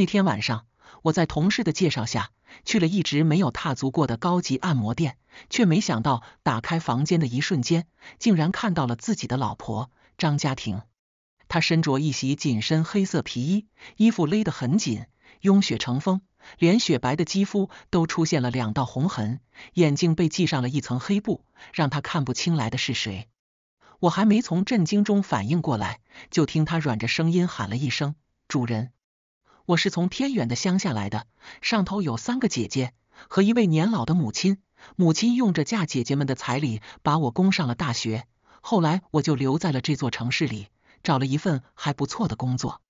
那天晚上，我在同事的介绍下，去了一直没有踏足过的高级按摩店，却没想到打开房间的一瞬间，竟然看到了自己的老婆张家婷。她身着一袭紧身黑色皮衣，衣服勒得很紧，拥雪成风，连雪白的肌肤都出现了两道红痕，眼睛被系上了一层黑布，让她看不清来的是谁。我还没从震惊中反应过来，就听她软着声音喊了一声：“主人。”我是从偏远的乡下来的，上头有三个姐姐和一位年老的母亲。母亲用着嫁姐姐们的彩礼把我供上了大学，后来我就留在了这座城市里，找了一份还不错的工作。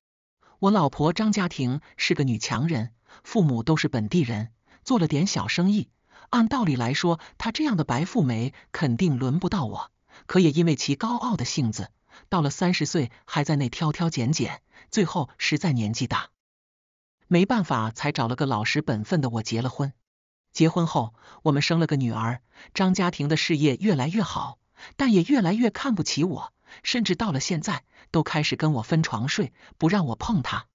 我老婆张家庭是个女强人，父母都是本地人，做了点小生意。按道理来说，她这样的白富美肯定轮不到我，可也因为其高傲的性子，到了三十岁还在那挑挑拣拣，最后实在年纪大。没办法，才找了个老实本分的我结了婚。结婚后，我们生了个女儿。张家庭的事业越来越好，但也越来越看不起我，甚至到了现在，都开始跟我分床睡，不让我碰他。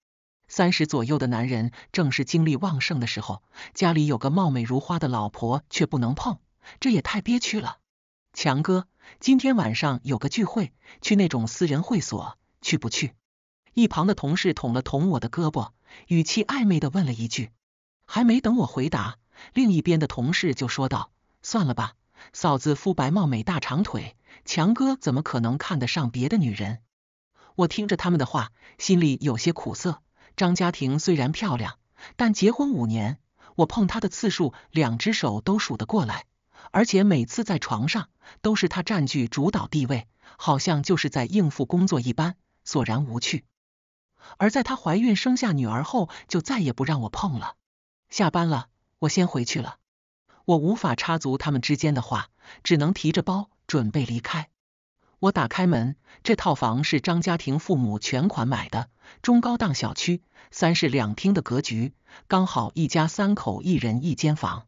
三十左右的男人正是精力旺盛的时候，家里有个貌美如花的老婆却不能碰，这也太憋屈了。强哥，今天晚上有个聚会，去那种私人会所，去不去？一旁的同事捅了捅我的胳膊。语气暧昧的问了一句，还没等我回答，另一边的同事就说道：“算了吧，嫂子肤白貌美，大长腿，强哥怎么可能看得上别的女人？”我听着他们的话，心里有些苦涩。张家庭虽然漂亮，但结婚五年，我碰她的次数两只手都数得过来，而且每次在床上都是她占据主导地位，好像就是在应付工作一般，索然无趣。而在她怀孕生下女儿后，就再也不让我碰了。下班了，我先回去了。我无法插足他们之间的话，只能提着包准备离开。我打开门，这套房是张家庭父母全款买的，中高档小区，三室两厅的格局，刚好一家三口一人一间房。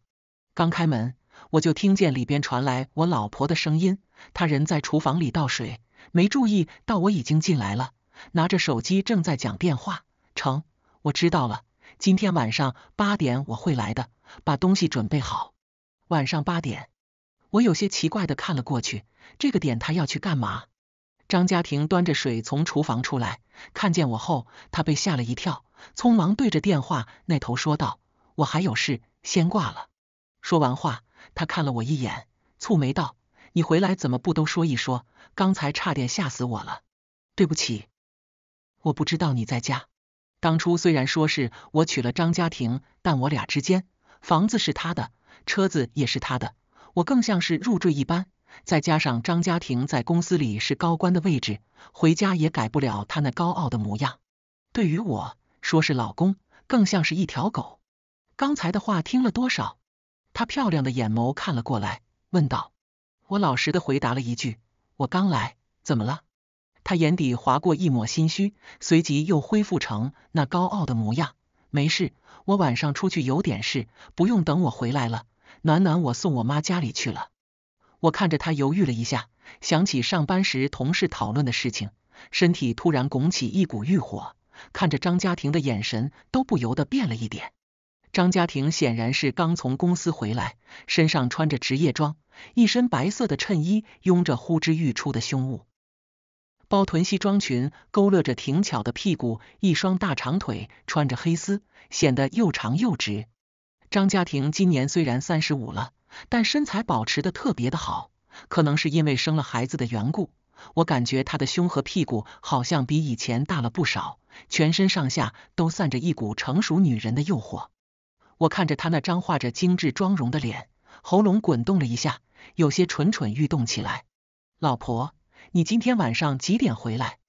刚开门，我就听见里边传来我老婆的声音，她人在厨房里倒水，没注意到我已经进来了。拿着手机正在讲电话，成，我知道了，今天晚上八点我会来的，把东西准备好。晚上八点，我有些奇怪的看了过去，这个点他要去干嘛？张家庭端着水从厨房出来，看见我后，他被吓了一跳，匆忙对着电话那头说道：“我还有事，先挂了。”说完话，他看了我一眼，蹙眉道：“你回来怎么不都说一说？刚才差点吓死我了。”对不起。我不知道你在家。当初虽然说是我娶了张家庭，但我俩之间，房子是他的，车子也是他的，我更像是入赘一般。再加上张家庭在公司里是高官的位置，回家也改不了他那高傲的模样。对于我，说是老公，更像是一条狗。刚才的话听了多少？他漂亮的眼眸看了过来，问道。我老实的回答了一句：“我刚来，怎么了？”他眼底划过一抹心虚，随即又恢复成那高傲的模样。没事，我晚上出去有点事，不用等我回来了。暖暖，我送我妈家里去了。我看着他犹豫了一下，想起上班时同事讨论的事情，身体突然拱起一股欲火，看着张家庭的眼神都不由得变了一点。张家庭显然是刚从公司回来，身上穿着职业装，一身白色的衬衣，拥着呼之欲出的胸物。包臀西装裙勾勒着挺翘的屁股，一双大长腿穿着黑丝，显得又长又直。张家庭今年虽然三十五了，但身材保持的特别的好，可能是因为生了孩子的缘故。我感觉她的胸和屁股好像比以前大了不少，全身上下都散着一股成熟女人的诱惑。我看着她那张画着精致妆容的脸，喉咙滚动了一下，有些蠢蠢欲动起来。老婆。你今天晚上几点回来？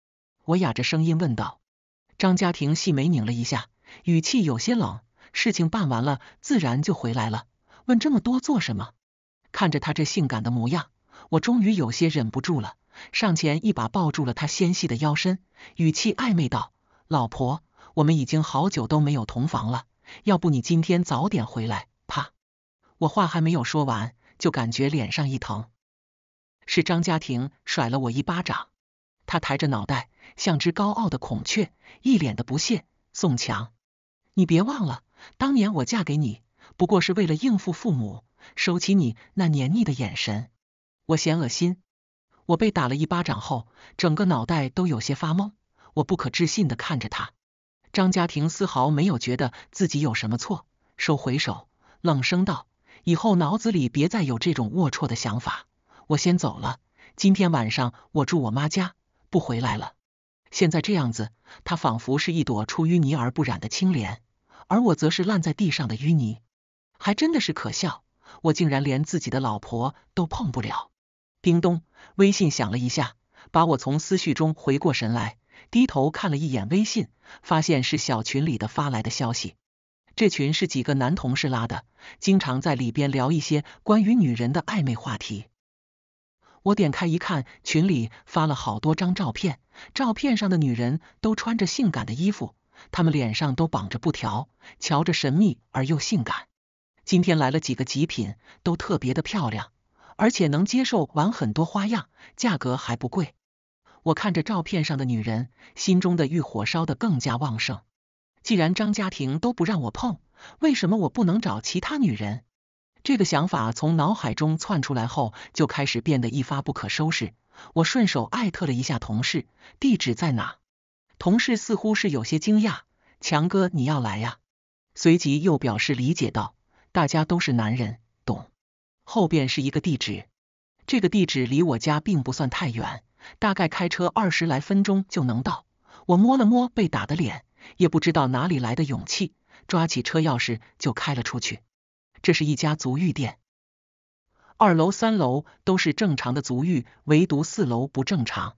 我哑着声音问道。张家庭细眉拧了一下，语气有些冷：“事情办完了，自然就回来了。问这么多做什么？”看着他这性感的模样，我终于有些忍不住了，上前一把抱住了他纤细的腰身，语气暧昧道：“老婆，我们已经好久都没有同房了，要不你今天早点回来啪！我话还没有说完，就感觉脸上一疼。是张家庭甩了我一巴掌，他抬着脑袋，像只高傲的孔雀，一脸的不屑。宋强，你别忘了，当年我嫁给你，不过是为了应付父母。收起你那黏腻的眼神，我嫌恶心。我被打了一巴掌后，整个脑袋都有些发懵，我不可置信的看着他。张家庭丝毫没有觉得自己有什么错，收回手，冷声道：“以后脑子里别再有这种龌龊的想法。”我先走了，今天晚上我住我妈家，不回来了。现在这样子，她仿佛是一朵出淤泥而不染的清莲，而我则是烂在地上的淤泥，还真的是可笑，我竟然连自己的老婆都碰不了。叮咚，微信响了一下，把我从思绪中回过神来，低头看了一眼微信，发现是小群里的发来的消息。这群是几个男同事拉的，经常在里边聊一些关于女人的暧昧话题。我点开一看，群里发了好多张照片，照片上的女人都穿着性感的衣服，她们脸上都绑着布条，瞧着神秘而又性感。今天来了几个极品，都特别的漂亮，而且能接受玩很多花样，价格还不贵。我看着照片上的女人，心中的欲火烧得更加旺盛。既然张家庭都不让我碰，为什么我不能找其他女人？这个想法从脑海中窜出来后，就开始变得一发不可收拾。我顺手艾特了一下同事，地址在哪？同事似乎是有些惊讶：“强哥，你要来呀？”随即又表示理解道：“大家都是男人，懂。”后边是一个地址，这个地址离我家并不算太远，大概开车二十来分钟就能到。我摸了摸被打的脸，也不知道哪里来的勇气，抓起车钥匙就开了出去。这是一家足浴店，二楼、三楼都是正常的足浴，唯独四楼不正常。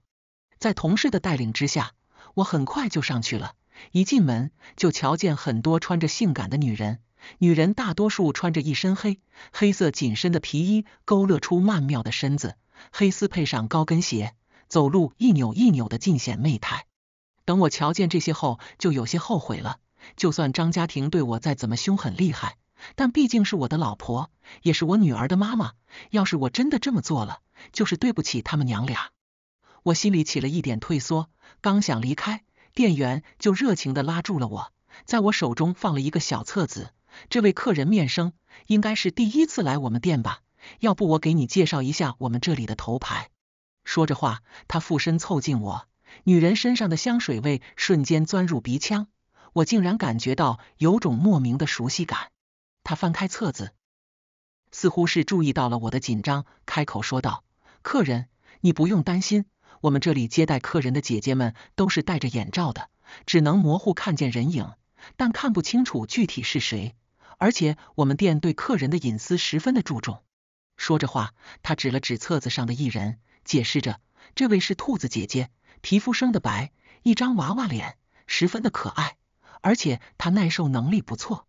在同事的带领之下，我很快就上去了。一进门就瞧见很多穿着性感的女人，女人大多数穿着一身黑，黑色紧身的皮衣勾勒出曼妙的身子，黑丝配上高跟鞋，走路一扭一扭的，尽显媚态。等我瞧见这些后，就有些后悔了。就算张家庭对我再怎么凶狠厉害。但毕竟是我的老婆，也是我女儿的妈妈。要是我真的这么做了，就是对不起他们娘俩。我心里起了一点退缩，刚想离开，店员就热情地拉住了我，在我手中放了一个小册子。这位客人面生，应该是第一次来我们店吧？要不我给你介绍一下我们这里的头牌。说着话，他附身凑近我，女人身上的香水味瞬间钻入鼻腔，我竟然感觉到有种莫名的熟悉感。他翻开册子，似乎是注意到了我的紧张，开口说道：“客人，你不用担心，我们这里接待客人的姐姐们都是戴着眼罩的，只能模糊看见人影，但看不清楚具体是谁。而且我们店对客人的隐私十分的注重。”说着话，他指了指册子上的一人，解释着：“这位是兔子姐姐，皮肤生的白，一张娃娃脸，十分的可爱，而且她耐受能力不错。”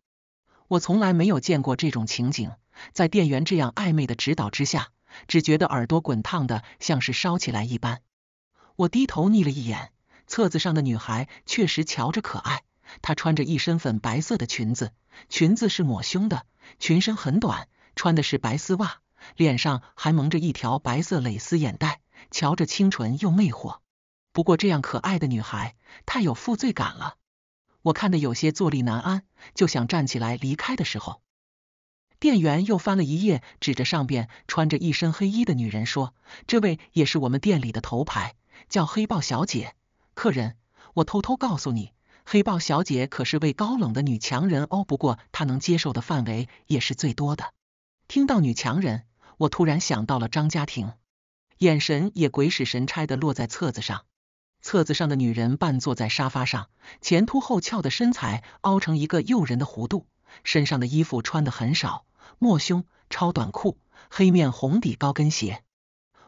我从来没有见过这种情景，在店员这样暧昧的指导之下，只觉得耳朵滚烫的像是烧起来一般。我低头睨了一眼册子上的女孩，确实瞧着可爱。她穿着一身粉白色的裙子，裙子是抹胸的，裙身很短，穿的是白丝袜，脸上还蒙着一条白色蕾丝眼袋，瞧着清纯又魅惑。不过这样可爱的女孩，太有负罪感了。我看的有些坐立难安，就想站起来离开的时候，店员又翻了一页，指着上边穿着一身黑衣的女人说：“这位也是我们店里的头牌，叫黑豹小姐。客人，我偷偷告诉你，黑豹小姐可是位高冷的女强人哦。不过她能接受的范围也是最多的。”听到女强人，我突然想到了张家庭，眼神也鬼使神差的落在册子上。册子上的女人半坐在沙发上，前凸后翘的身材凹成一个诱人的弧度，身上的衣服穿的很少，抹胸、超短裤、黑面红底高跟鞋。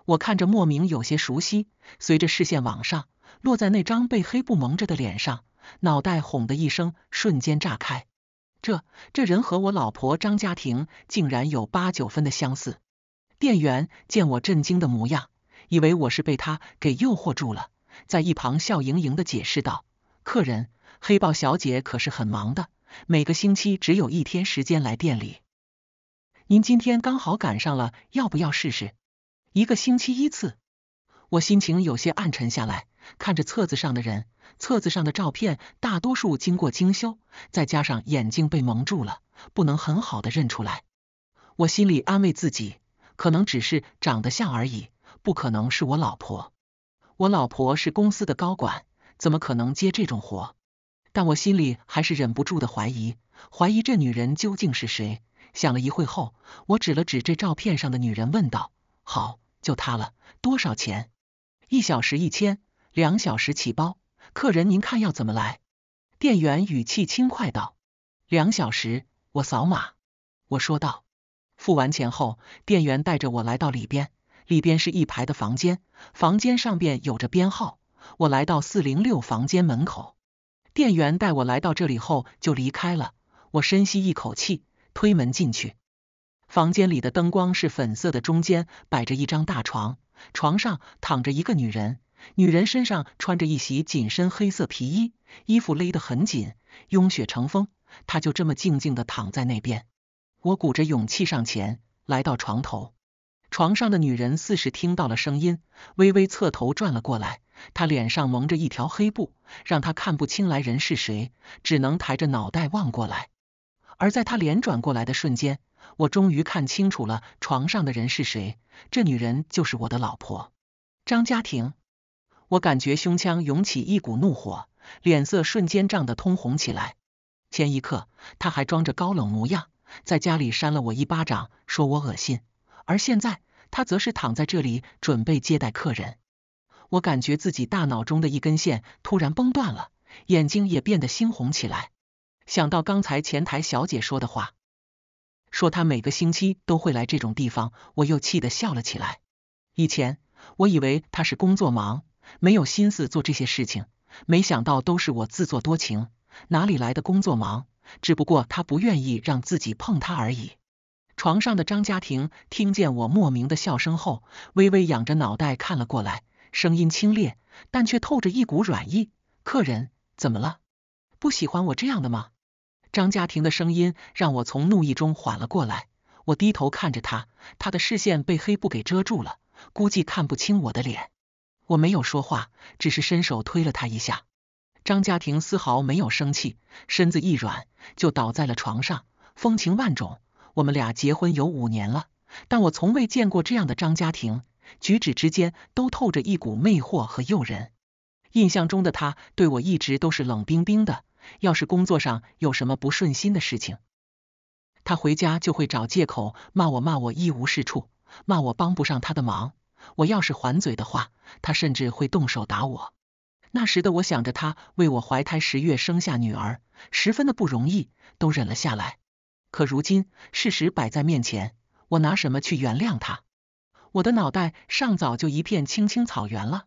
我看着莫名有些熟悉，随着视线往上，落在那张被黑布蒙着的脸上，脑袋轰的一声，瞬间炸开。这这人和我老婆张家庭竟然有八九分的相似。店员见我震惊的模样，以为我是被他给诱惑住了。在一旁笑盈盈的解释道：“客人，黑豹小姐可是很忙的，每个星期只有一天时间来店里。您今天刚好赶上了，要不要试试？一个星期一次。”我心情有些暗沉下来，看着册子上的人，册子上的照片大多数经过精修，再加上眼睛被蒙住了，不能很好的认出来。我心里安慰自己，可能只是长得像而已，不可能是我老婆。我老婆是公司的高管，怎么可能接这种活？但我心里还是忍不住的怀疑，怀疑这女人究竟是谁。想了一会后，我指了指这照片上的女人，问道：“好，就她了。多少钱？一小时一千，两小时起包。客人您看要怎么来？”店员语气轻快道：“两小时，我扫码。”我说道。付完钱后，店员带着我来到里边。里边是一排的房间，房间上边有着编号。我来到四零六房间门口，店员带我来到这里后就离开了。我深吸一口气，推门进去。房间里的灯光是粉色的，中间摆着一张大床，床上躺着一个女人，女人身上穿着一袭紧身黑色皮衣，衣服勒得很紧，拥雪成风。她就这么静静的躺在那边。我鼓着勇气上前，来到床头。床上的女人似是听到了声音，微微侧头转了过来。她脸上蒙着一条黑布，让她看不清来人是谁，只能抬着脑袋望过来。而在她脸转过来的瞬间，我终于看清楚了床上的人是谁。这女人就是我的老婆张家庭。我感觉胸腔涌起一股怒火，脸色瞬间涨得通红起来。前一刻她还装着高冷模样，在家里扇了我一巴掌，说我恶心。而现在。他则是躺在这里准备接待客人，我感觉自己大脑中的一根线突然崩断了，眼睛也变得猩红起来。想到刚才前台小姐说的话，说他每个星期都会来这种地方，我又气得笑了起来。以前我以为他是工作忙，没有心思做这些事情，没想到都是我自作多情，哪里来的工作忙？只不过他不愿意让自己碰他而已。床上的张家庭听见我莫名的笑声后，微微仰着脑袋看了过来，声音清冽，但却透着一股软意。客人怎么了？不喜欢我这样的吗？张家庭的声音让我从怒意中缓了过来。我低头看着他，他的视线被黑布给遮住了，估计看不清我的脸。我没有说话，只是伸手推了他一下。张家庭丝毫没有生气，身子一软就倒在了床上，风情万种。我们俩结婚有五年了，但我从未见过这样的张家庭，举止之间都透着一股魅惑和诱人。印象中的他对我一直都是冷冰冰的，要是工作上有什么不顺心的事情，他回家就会找借口骂我，骂我一无是处，骂我帮不上他的忙。我要是还嘴的话，他甚至会动手打我。那时的我想着他为我怀胎十月生下女儿，十分的不容易，都忍了下来。可如今，事实摆在面前，我拿什么去原谅他？我的脑袋上早就一片青青草原了，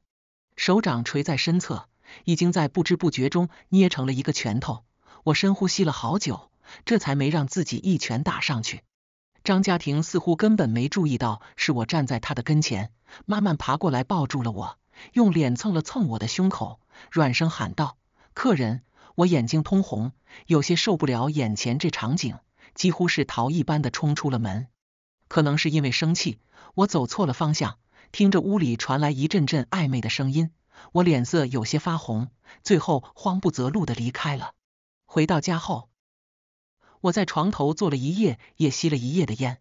手掌垂在身侧，已经在不知不觉中捏成了一个拳头。我深呼吸了好久，这才没让自己一拳打上去。张家庭似乎根本没注意到是我站在他的跟前，慢慢爬过来抱住了我，用脸蹭了蹭我的胸口，软声喊道：“客人。”我眼睛通红，有些受不了眼前这场景。几乎是逃一般的冲出了门，可能是因为生气，我走错了方向。听着屋里传来一阵阵暧昧的声音，我脸色有些发红，最后慌不择路的离开了。回到家后，我在床头坐了一夜，也吸了一夜的烟。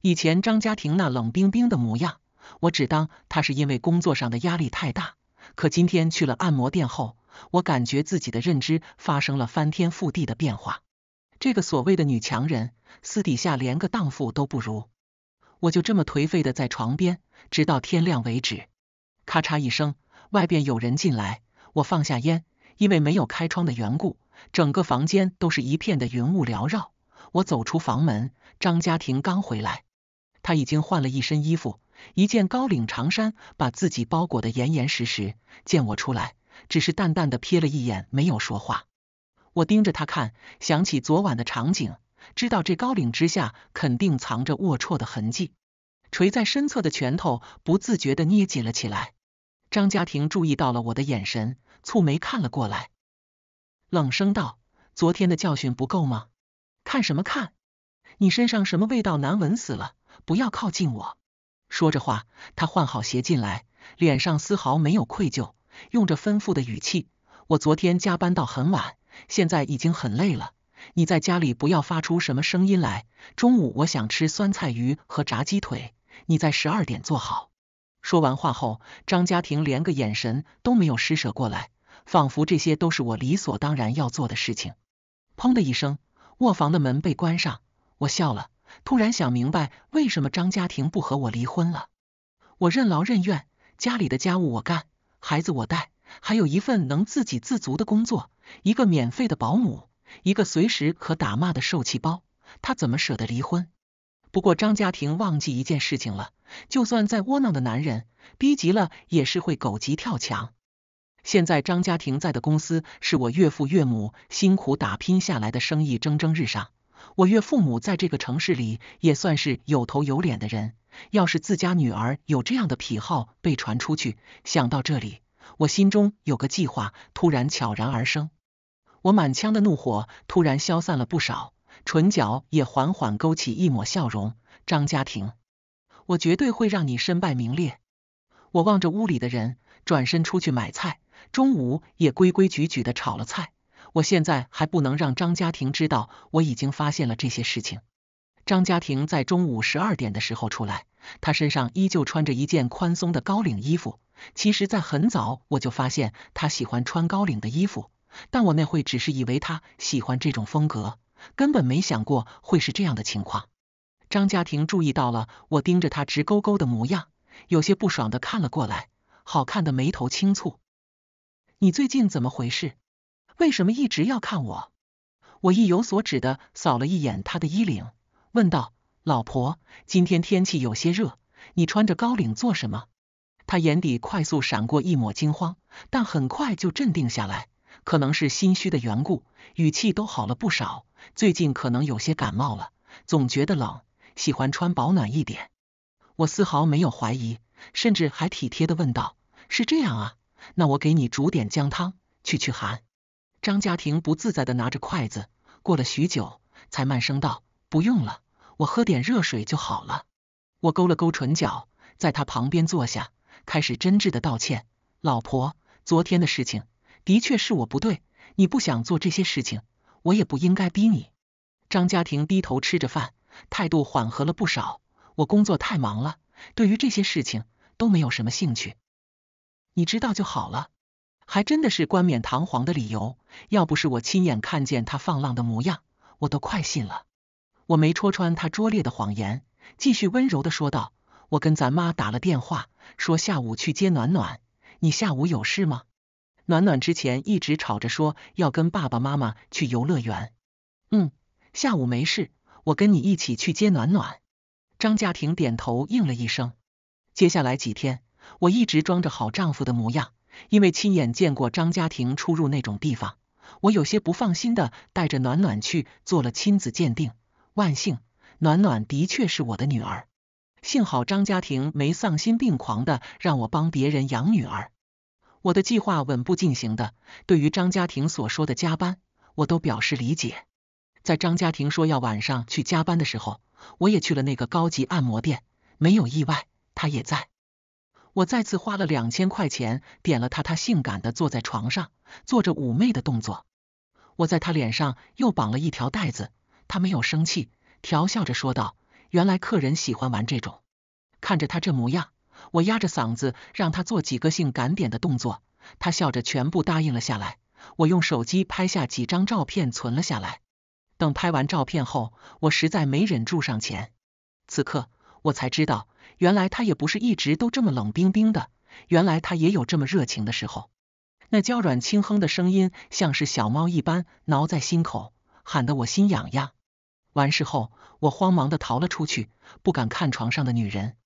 以前张家庭那冷冰冰的模样，我只当他是因为工作上的压力太大。可今天去了按摩店后，我感觉自己的认知发生了翻天覆地的变化。这个所谓的女强人，私底下连个荡妇都不如。我就这么颓废的在床边，直到天亮为止。咔嚓一声，外边有人进来，我放下烟，因为没有开窗的缘故，整个房间都是一片的云雾缭绕。我走出房门，张家庭刚回来，他已经换了一身衣服，一件高领长衫，把自己包裹的严严实实。见我出来，只是淡淡的瞥了一眼，没有说话。我盯着他看，想起昨晚的场景，知道这高领之下肯定藏着龌龊的痕迹，垂在身侧的拳头不自觉地捏紧了起来。张家庭注意到了我的眼神，蹙眉看了过来，冷声道：“昨天的教训不够吗？看什么看？你身上什么味道，难闻死了！不要靠近我。”说着话，他换好鞋进来，脸上丝毫没有愧疚，用着吩咐的语气：“我昨天加班到很晚。”现在已经很累了，你在家里不要发出什么声音来。中午我想吃酸菜鱼和炸鸡腿，你在十二点做好。说完话后，张家庭连个眼神都没有施舍过来，仿佛这些都是我理所当然要做的事情。砰的一声，卧房的门被关上。我笑了，突然想明白为什么张家庭不和我离婚了。我任劳任怨，家里的家务我干，孩子我带，还有一份能自给自足的工作。一个免费的保姆，一个随时可打骂的受气包，他怎么舍得离婚？不过张家庭忘记一件事情了，就算再窝囊的男人，逼急了也是会狗急跳墙。现在张家庭在的公司是我岳父岳母辛苦打拼下来的生意，蒸蒸日上。我岳父母在这个城市里也算是有头有脸的人，要是自家女儿有这样的癖好被传出去，想到这里，我心中有个计划突然悄然而生。我满腔的怒火突然消散了不少，唇角也缓缓勾起一抹笑容。张家庭，我绝对会让你身败名裂。我望着屋里的人，转身出去买菜。中午也规规矩矩的炒了菜。我现在还不能让张家庭知道我已经发现了这些事情。张家庭在中午十二点的时候出来，他身上依旧穿着一件宽松的高领衣服。其实，在很早我就发现他喜欢穿高领的衣服。但我那会只是以为他喜欢这种风格，根本没想过会是这样的情况。张家庭注意到了我盯着他直勾勾的模样，有些不爽的看了过来，好看的眉头轻蹙。你最近怎么回事？为什么一直要看我？我意有所指的扫了一眼他的衣领，问道：“老婆，今天天气有些热，你穿着高领做什么？”他眼底快速闪过一抹惊慌，但很快就镇定下来。可能是心虚的缘故，语气都好了不少。最近可能有些感冒了，总觉得冷，喜欢穿保暖一点。我丝毫没有怀疑，甚至还体贴的问道：“是这样啊？那我给你煮点姜汤，去去寒。”张家庭不自在的拿着筷子，过了许久，才慢声道：“不用了，我喝点热水就好了。”我勾了勾唇角，在他旁边坐下，开始真挚的道歉：“老婆，昨天的事情。”的确是我不对，你不想做这些事情，我也不应该逼你。张家庭低头吃着饭，态度缓和了不少。我工作太忙了，对于这些事情都没有什么兴趣。你知道就好了，还真的是冠冕堂皇的理由。要不是我亲眼看见他放浪的模样，我都快信了。我没戳穿他拙劣的谎言，继续温柔的说道：“我跟咱妈打了电话，说下午去接暖暖。你下午有事吗？”暖暖之前一直吵着说要跟爸爸妈妈去游乐园。嗯，下午没事，我跟你一起去接暖暖。张家庭点头应了一声。接下来几天，我一直装着好丈夫的模样，因为亲眼见过张家庭出入那种地方，我有些不放心的带着暖暖去做了亲子鉴定。万幸，暖暖的确是我的女儿。幸好张家庭没丧心病狂的让我帮别人养女儿。我的计划稳步进行的。对于张家庭所说的加班，我都表示理解。在张家庭说要晚上去加班的时候，我也去了那个高级按摩店，没有意外，他也在。我再次花了两千块钱，点了他。他性感的坐在床上，做着妩媚的动作。我在他脸上又绑了一条带子，他没有生气，调笑着说道：“原来客人喜欢玩这种。”看着他这模样。我压着嗓子让他做几个性感点的动作，他笑着全部答应了下来。我用手机拍下几张照片存了下来。等拍完照片后，我实在没忍住上前。此刻我才知道，原来他也不是一直都这么冷冰冰的，原来他也有这么热情的时候。那娇软轻哼的声音像是小猫一般挠在心口，喊得我心痒痒。完事后，我慌忙的逃了出去，不敢看床上的女人。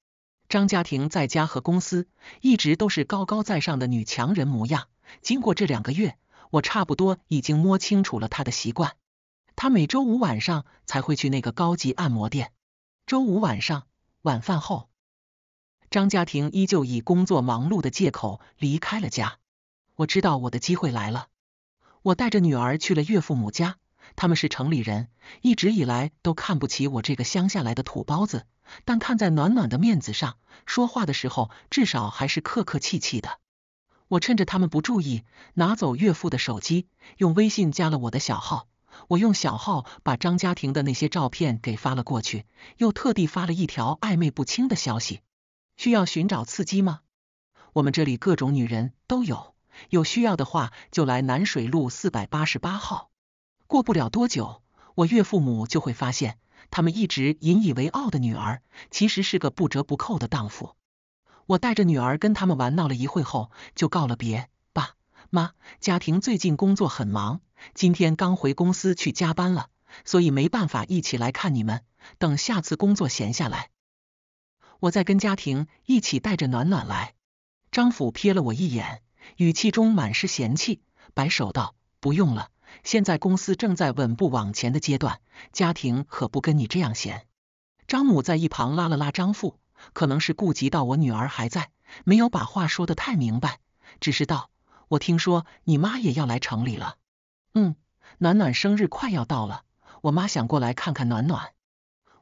张家庭在家和公司一直都是高高在上的女强人模样。经过这两个月，我差不多已经摸清楚了他的习惯。他每周五晚上才会去那个高级按摩店。周五晚上晚饭后，张家庭依旧以工作忙碌的借口离开了家。我知道我的机会来了。我带着女儿去了岳父母家。他们是城里人，一直以来都看不起我这个乡下来的土包子。但看在暖暖的面子上，说话的时候至少还是客客气气的。我趁着他们不注意，拿走岳父的手机，用微信加了我的小号。我用小号把张家庭的那些照片给发了过去，又特地发了一条暧昧不清的消息：“需要寻找刺激吗？我们这里各种女人都有，有需要的话就来南水路四百八十八号。”过不了多久，我岳父母就会发现。他们一直引以为傲的女儿，其实是个不折不扣的荡妇。我带着女儿跟他们玩闹了一会后，就告了别。爸、妈，家庭最近工作很忙，今天刚回公司去加班了，所以没办法一起来看你们。等下次工作闲下来，我再跟家庭一起带着暖暖来。张府瞥了我一眼，语气中满是嫌弃，摆手道：“不用了。”现在公司正在稳步往前的阶段，家庭可不跟你这样闲。张母在一旁拉了拉张父，可能是顾及到我女儿还在，没有把话说的太明白，只是道：“我听说你妈也要来城里了。”嗯，暖暖生日快要到了，我妈想过来看看暖暖。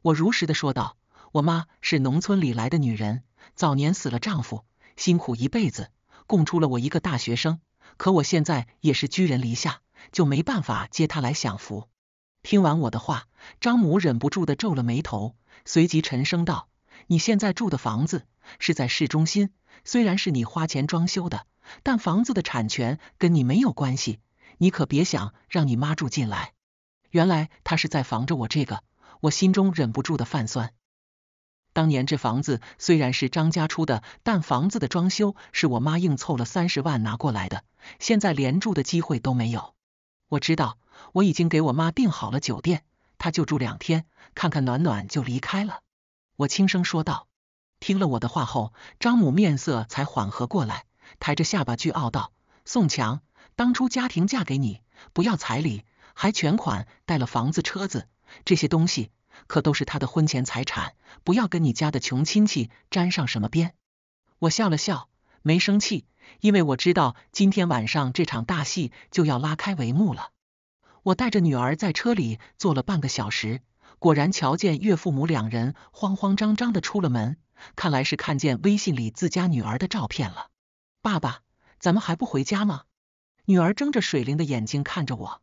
我如实的说道：“我妈是农村里来的女人，早年死了丈夫，辛苦一辈子，供出了我一个大学生。可我现在也是居人篱下。”就没办法接他来享福。听完我的话，张母忍不住的皱了眉头，随即沉声道：“你现在住的房子是在市中心，虽然是你花钱装修的，但房子的产权跟你没有关系，你可别想让你妈住进来。”原来他是在防着我这个。我心中忍不住的泛酸。当年这房子虽然是张家出的，但房子的装修是我妈硬凑了三十万拿过来的，现在连住的机会都没有。我知道，我已经给我妈订好了酒店，她就住两天，看看暖暖就离开了。我轻声说道。听了我的话后，张母面色才缓和过来，抬着下巴倨傲道：“宋强，当初家庭嫁给你，不要彩礼，还全款带了房子、车子，这些东西可都是她的婚前财产，不要跟你家的穷亲戚沾上什么边。”我笑了笑，没生气。因为我知道今天晚上这场大戏就要拉开帷幕了。我带着女儿在车里坐了半个小时，果然瞧见岳父母两人慌慌张张的出了门，看来是看见微信里自家女儿的照片了。爸爸，咱们还不回家吗？女儿睁着水灵的眼睛看着我，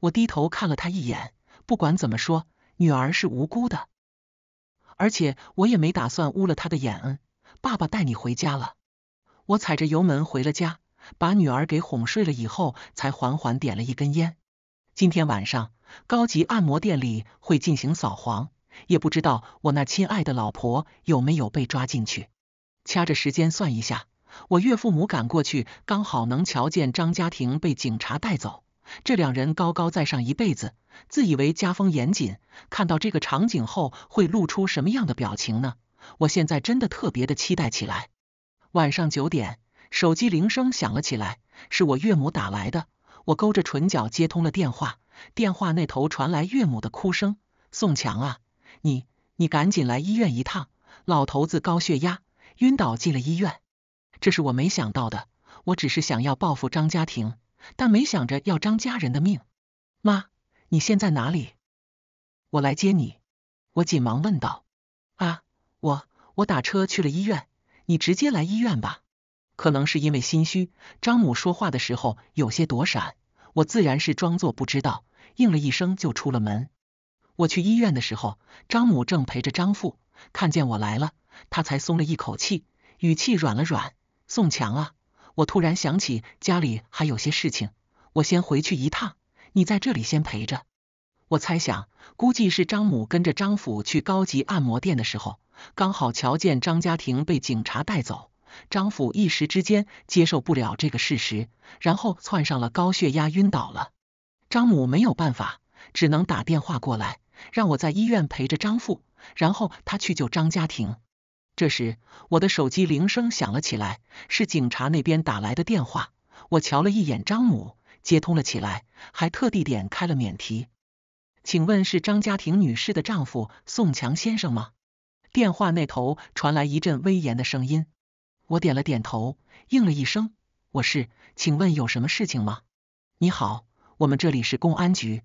我低头看了她一眼。不管怎么说，女儿是无辜的，而且我也没打算污了她的眼。爸爸带你回家了。我踩着油门回了家，把女儿给哄睡了以后，才缓缓点了一根烟。今天晚上高级按摩店里会进行扫黄，也不知道我那亲爱的老婆有没有被抓进去。掐着时间算一下，我岳父母赶过去刚好能瞧见张家庭被警察带走。这两人高高在上一辈子，自以为家风严谨，看到这个场景后会露出什么样的表情呢？我现在真的特别的期待起来。晚上九点，手机铃声响了起来，是我岳母打来的。我勾着唇角接通了电话，电话那头传来岳母的哭声：“宋强啊，你你赶紧来医院一趟，老头子高血压晕倒进了医院。”这是我没想到的，我只是想要报复张家庭，但没想着要张家人的命。妈，你现在哪里？我来接你。我紧忙问道。啊，我我打车去了医院。你直接来医院吧，可能是因为心虚，张母说话的时候有些躲闪，我自然是装作不知道，应了一声就出了门。我去医院的时候，张母正陪着张父，看见我来了，他才松了一口气，语气软了软。宋强啊，我突然想起家里还有些事情，我先回去一趟，你在这里先陪着。我猜想，估计是张母跟着张父去高级按摩店的时候。刚好瞧见张家庭被警察带走，张父一时之间接受不了这个事实，然后窜上了高血压晕倒了。张母没有办法，只能打电话过来，让我在医院陪着张父，然后他去救张家庭。这时我的手机铃声响了起来，是警察那边打来的电话。我瞧了一眼张母，接通了起来，还特地点开了免提。请问是张家庭女士的丈夫宋强先生吗？电话那头传来一阵威严的声音，我点了点头，应了一声：“我是，请问有什么事情吗？”你好，我们这里是公安局。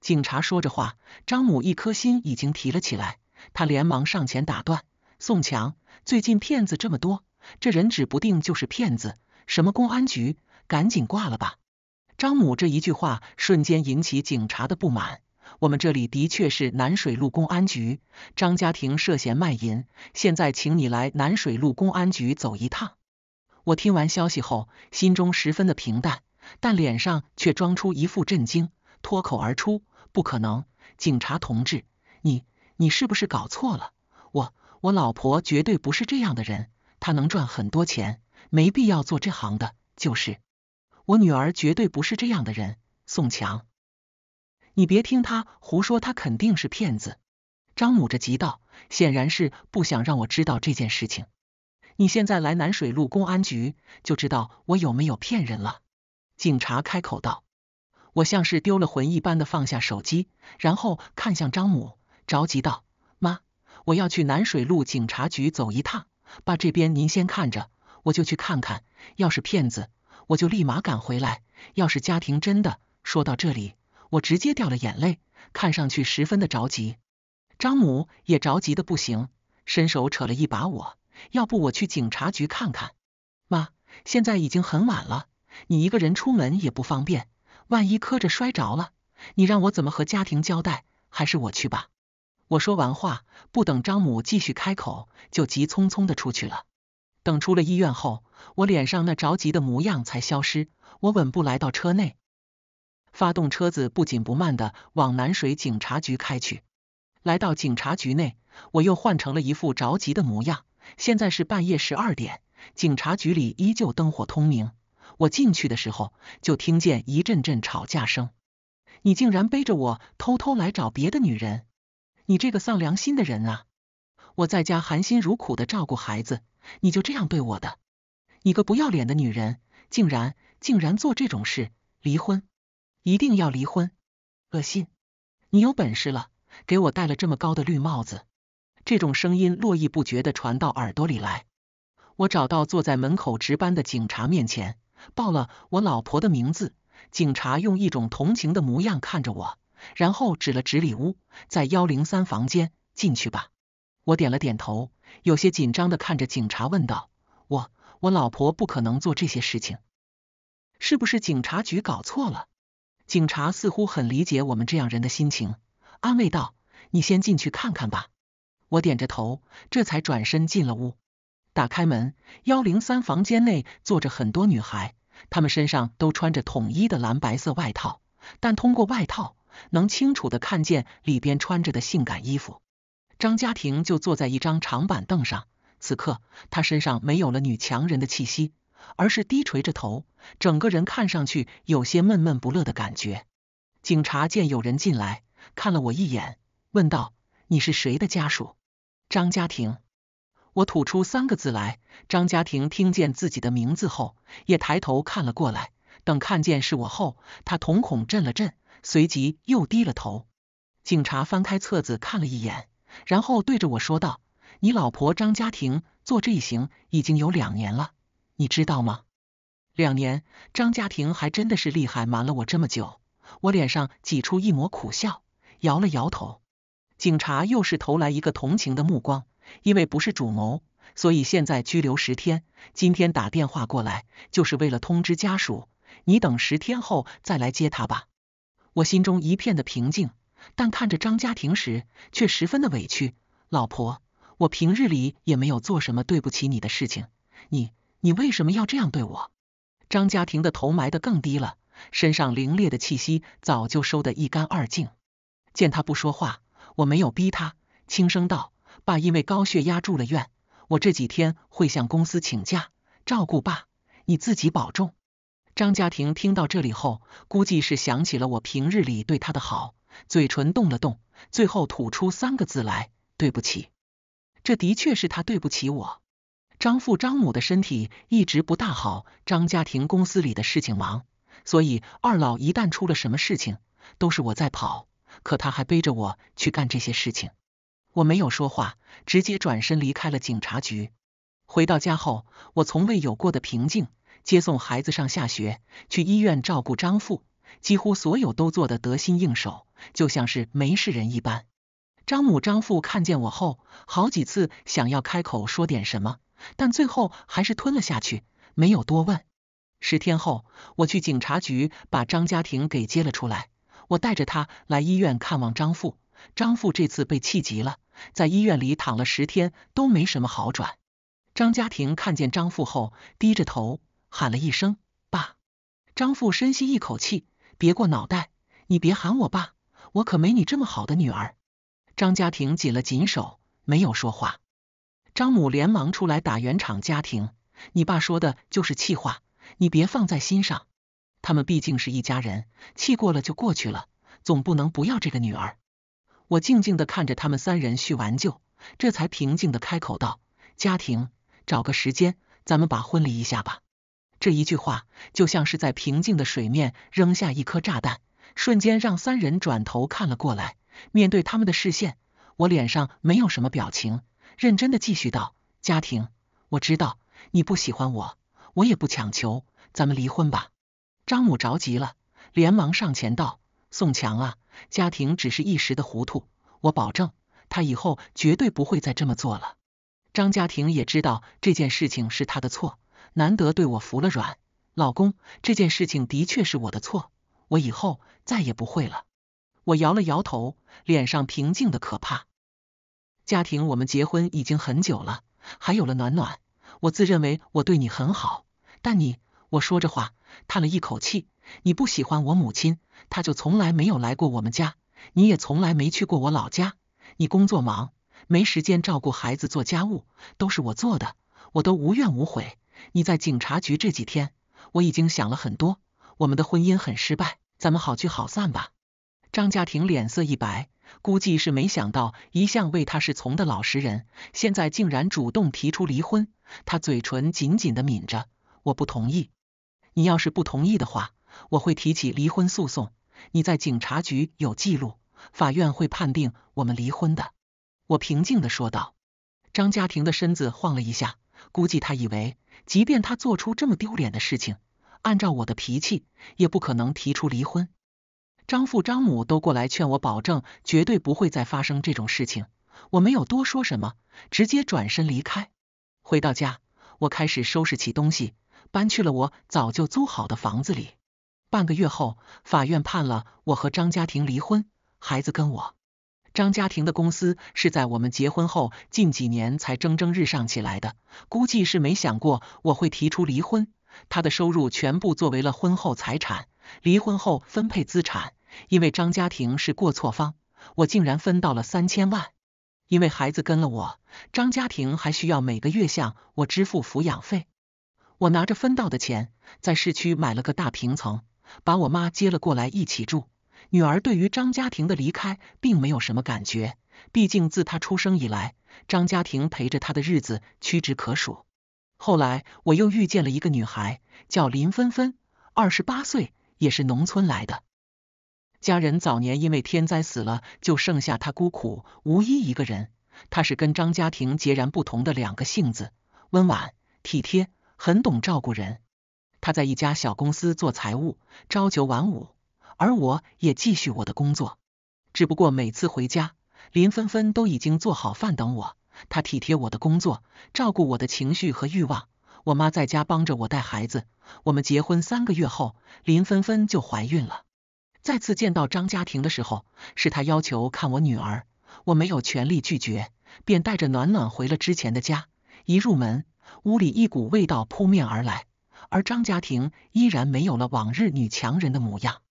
警察说着话，张母一颗心已经提了起来，他连忙上前打断：“宋强，最近骗子这么多，这人指不定就是骗子，什么公安局，赶紧挂了吧。”张母这一句话瞬间引起警察的不满。我们这里的确是南水路公安局，张家庭涉嫌卖淫，现在请你来南水路公安局走一趟。我听完消息后，心中十分的平淡，但脸上却装出一副震惊，脱口而出：“不可能，警察同志，你你是不是搞错了？我我老婆绝对不是这样的人，她能赚很多钱，没必要做这行的，就是我女儿绝对不是这样的人。”宋强。你别听他胡说，他肯定是骗子。张母着急道，显然是不想让我知道这件事情。你现在来南水路公安局，就知道我有没有骗人了。警察开口道。我像是丢了魂一般的放下手机，然后看向张母，着急道：“妈，我要去南水路警察局走一趟，把这边您先看着，我就去看看。要是骗子，我就立马赶回来；要是家庭真的……”说到这里。我直接掉了眼泪，看上去十分的着急。张母也着急的不行，伸手扯了一把我，要不我去警察局看看。妈，现在已经很晚了，你一个人出门也不方便，万一磕着摔着了，你让我怎么和家庭交代？还是我去吧。我说完话，不等张母继续开口，就急匆匆的出去了。等出了医院后，我脸上那着急的模样才消失。我稳步来到车内。发动车子，不紧不慢的往南水警察局开去。来到警察局内，我又换成了一副着急的模样。现在是半夜十二点，警察局里依旧灯火通明。我进去的时候，就听见一阵阵吵架声。你竟然背着我偷偷来找别的女人，你这个丧良心的人啊！我在家含辛茹苦的照顾孩子，你就这样对我的，你个不要脸的女人，竟然竟然做这种事，离婚！一定要离婚，恶心！你有本事了，给我戴了这么高的绿帽子。这种声音络绎不绝的传到耳朵里来。我找到坐在门口值班的警察面前，报了我老婆的名字。警察用一种同情的模样看着我，然后指了指里屋，在幺零三房间，进去吧。我点了点头，有些紧张的看着警察问道：“我我老婆不可能做这些事情，是不是警察局搞错了？”警察似乎很理解我们这样人的心情，安慰道：“你先进去看看吧。”我点着头，这才转身进了屋，打开门，幺零三房间内坐着很多女孩，她们身上都穿着统一的蓝白色外套，但通过外套能清楚的看见里边穿着的性感衣服。张家庭就坐在一张长板凳上，此刻她身上没有了女强人的气息。而是低垂着头，整个人看上去有些闷闷不乐的感觉。警察见有人进来，看了我一眼，问道：“你是谁的家属？”张家庭，我吐出三个字来。张家庭听见自己的名字后，也抬头看了过来。等看见是我后，他瞳孔震了震，随即又低了头。警察翻开册子看了一眼，然后对着我说道：“你老婆张家庭做这一行已经有两年了。”你知道吗？两年，张家庭还真的是厉害，瞒了我这么久。我脸上挤出一抹苦笑，摇了摇头。警察又是投来一个同情的目光，因为不是主谋，所以现在拘留十天。今天打电话过来，就是为了通知家属，你等十天后再来接他吧。我心中一片的平静，但看着张家庭时，却十分的委屈。老婆，我平日里也没有做什么对不起你的事情，你。你为什么要这样对我？张家庭的头埋得更低了，身上凌冽的气息早就收得一干二净。见他不说话，我没有逼他，轻声道：“爸因为高血压住了院，我这几天会向公司请假照顾爸，你自己保重。”张家庭听到这里后，估计是想起了我平日里对他的好，嘴唇动了动，最后吐出三个字来：“对不起。”这的确是他对不起我。张父张母的身体一直不大好，张家庭公司里的事情忙，所以二老一旦出了什么事情，都是我在跑。可他还背着我去干这些事情。我没有说话，直接转身离开了警察局。回到家后，我从未有过的平静，接送孩子上下学，去医院照顾张父，几乎所有都做得得心应手，就像是没事人一般。张母张父看见我后，好几次想要开口说点什么。但最后还是吞了下去，没有多问。十天后，我去警察局把张家庭给接了出来，我带着他来医院看望张父。张父这次被气急了，在医院里躺了十天都没什么好转。张家庭看见张父后，低着头喊了一声“爸”。张父深吸一口气，别过脑袋：“你别喊我爸，我可没你这么好的女儿。”张家庭紧了紧手，没有说话。张母连忙出来打圆场：“家庭，你爸说的就是气话，你别放在心上。他们毕竟是一家人，气过了就过去了，总不能不要这个女儿。”我静静的看着他们三人叙完旧，这才平静的开口道：“家庭，找个时间，咱们把婚离一下吧。”这一句话就像是在平静的水面扔下一颗炸弹，瞬间让三人转头看了过来。面对他们的视线，我脸上没有什么表情。认真的继续道：“家庭，我知道你不喜欢我，我也不强求，咱们离婚吧。”张母着急了，连忙上前道：“宋强啊，家庭只是一时的糊涂，我保证，他以后绝对不会再这么做了。”张家庭也知道这件事情是他的错，难得对我服了软，老公，这件事情的确是我的错，我以后再也不会了。我摇了摇头，脸上平静的可怕。家庭，我们结婚已经很久了，还有了暖暖。我自认为我对你很好，但你，我说着话，叹了一口气。你不喜欢我母亲，她就从来没有来过我们家，你也从来没去过我老家。你工作忙，没时间照顾孩子做家务，都是我做的，我都无怨无悔。你在警察局这几天，我已经想了很多，我们的婚姻很失败，咱们好聚好散吧。张家庭脸色一白。估计是没想到，一向为他是从的老实人，现在竟然主动提出离婚。他嘴唇紧紧的抿着。我不同意。你要是不同意的话，我会提起离婚诉讼。你在警察局有记录，法院会判定我们离婚的。我平静的说道。张家庭的身子晃了一下，估计他以为，即便他做出这么丢脸的事情，按照我的脾气，也不可能提出离婚。张父张母都过来劝我，保证绝对不会再发生这种事情。我没有多说什么，直接转身离开。回到家，我开始收拾起东西，搬去了我早就租好的房子里。半个月后，法院判了我和张家庭离婚，孩子跟我。张家庭的公司是在我们结婚后近几年才蒸蒸日上起来的，估计是没想过我会提出离婚。他的收入全部作为了婚后财产，离婚后分配资产。因为张家庭是过错方，我竟然分到了三千万。因为孩子跟了我，张家庭还需要每个月向我支付抚养费。我拿着分到的钱，在市区买了个大平层，把我妈接了过来一起住。女儿对于张家庭的离开并没有什么感觉，毕竟自她出生以来，张家庭陪着她的日子屈指可数。后来我又遇见了一个女孩，叫林芬芬，二十八岁，也是农村来的。家人早年因为天灾死了，就剩下他孤苦无依一个人。他是跟张家庭截然不同的两个性子，温婉体贴，很懂照顾人。他在一家小公司做财务，朝九晚五，而我也继续我的工作。只不过每次回家，林芬芬都已经做好饭等我。她体贴我的工作，照顾我的情绪和欲望。我妈在家帮着我带孩子。我们结婚三个月后，林芬芬就怀孕了。再次见到张家庭的时候，是他要求看我女儿，我没有权利拒绝，便带着暖暖回了之前的家。一入门，屋里一股味道扑面而来，而张家庭依然没有了往日女强人的模样，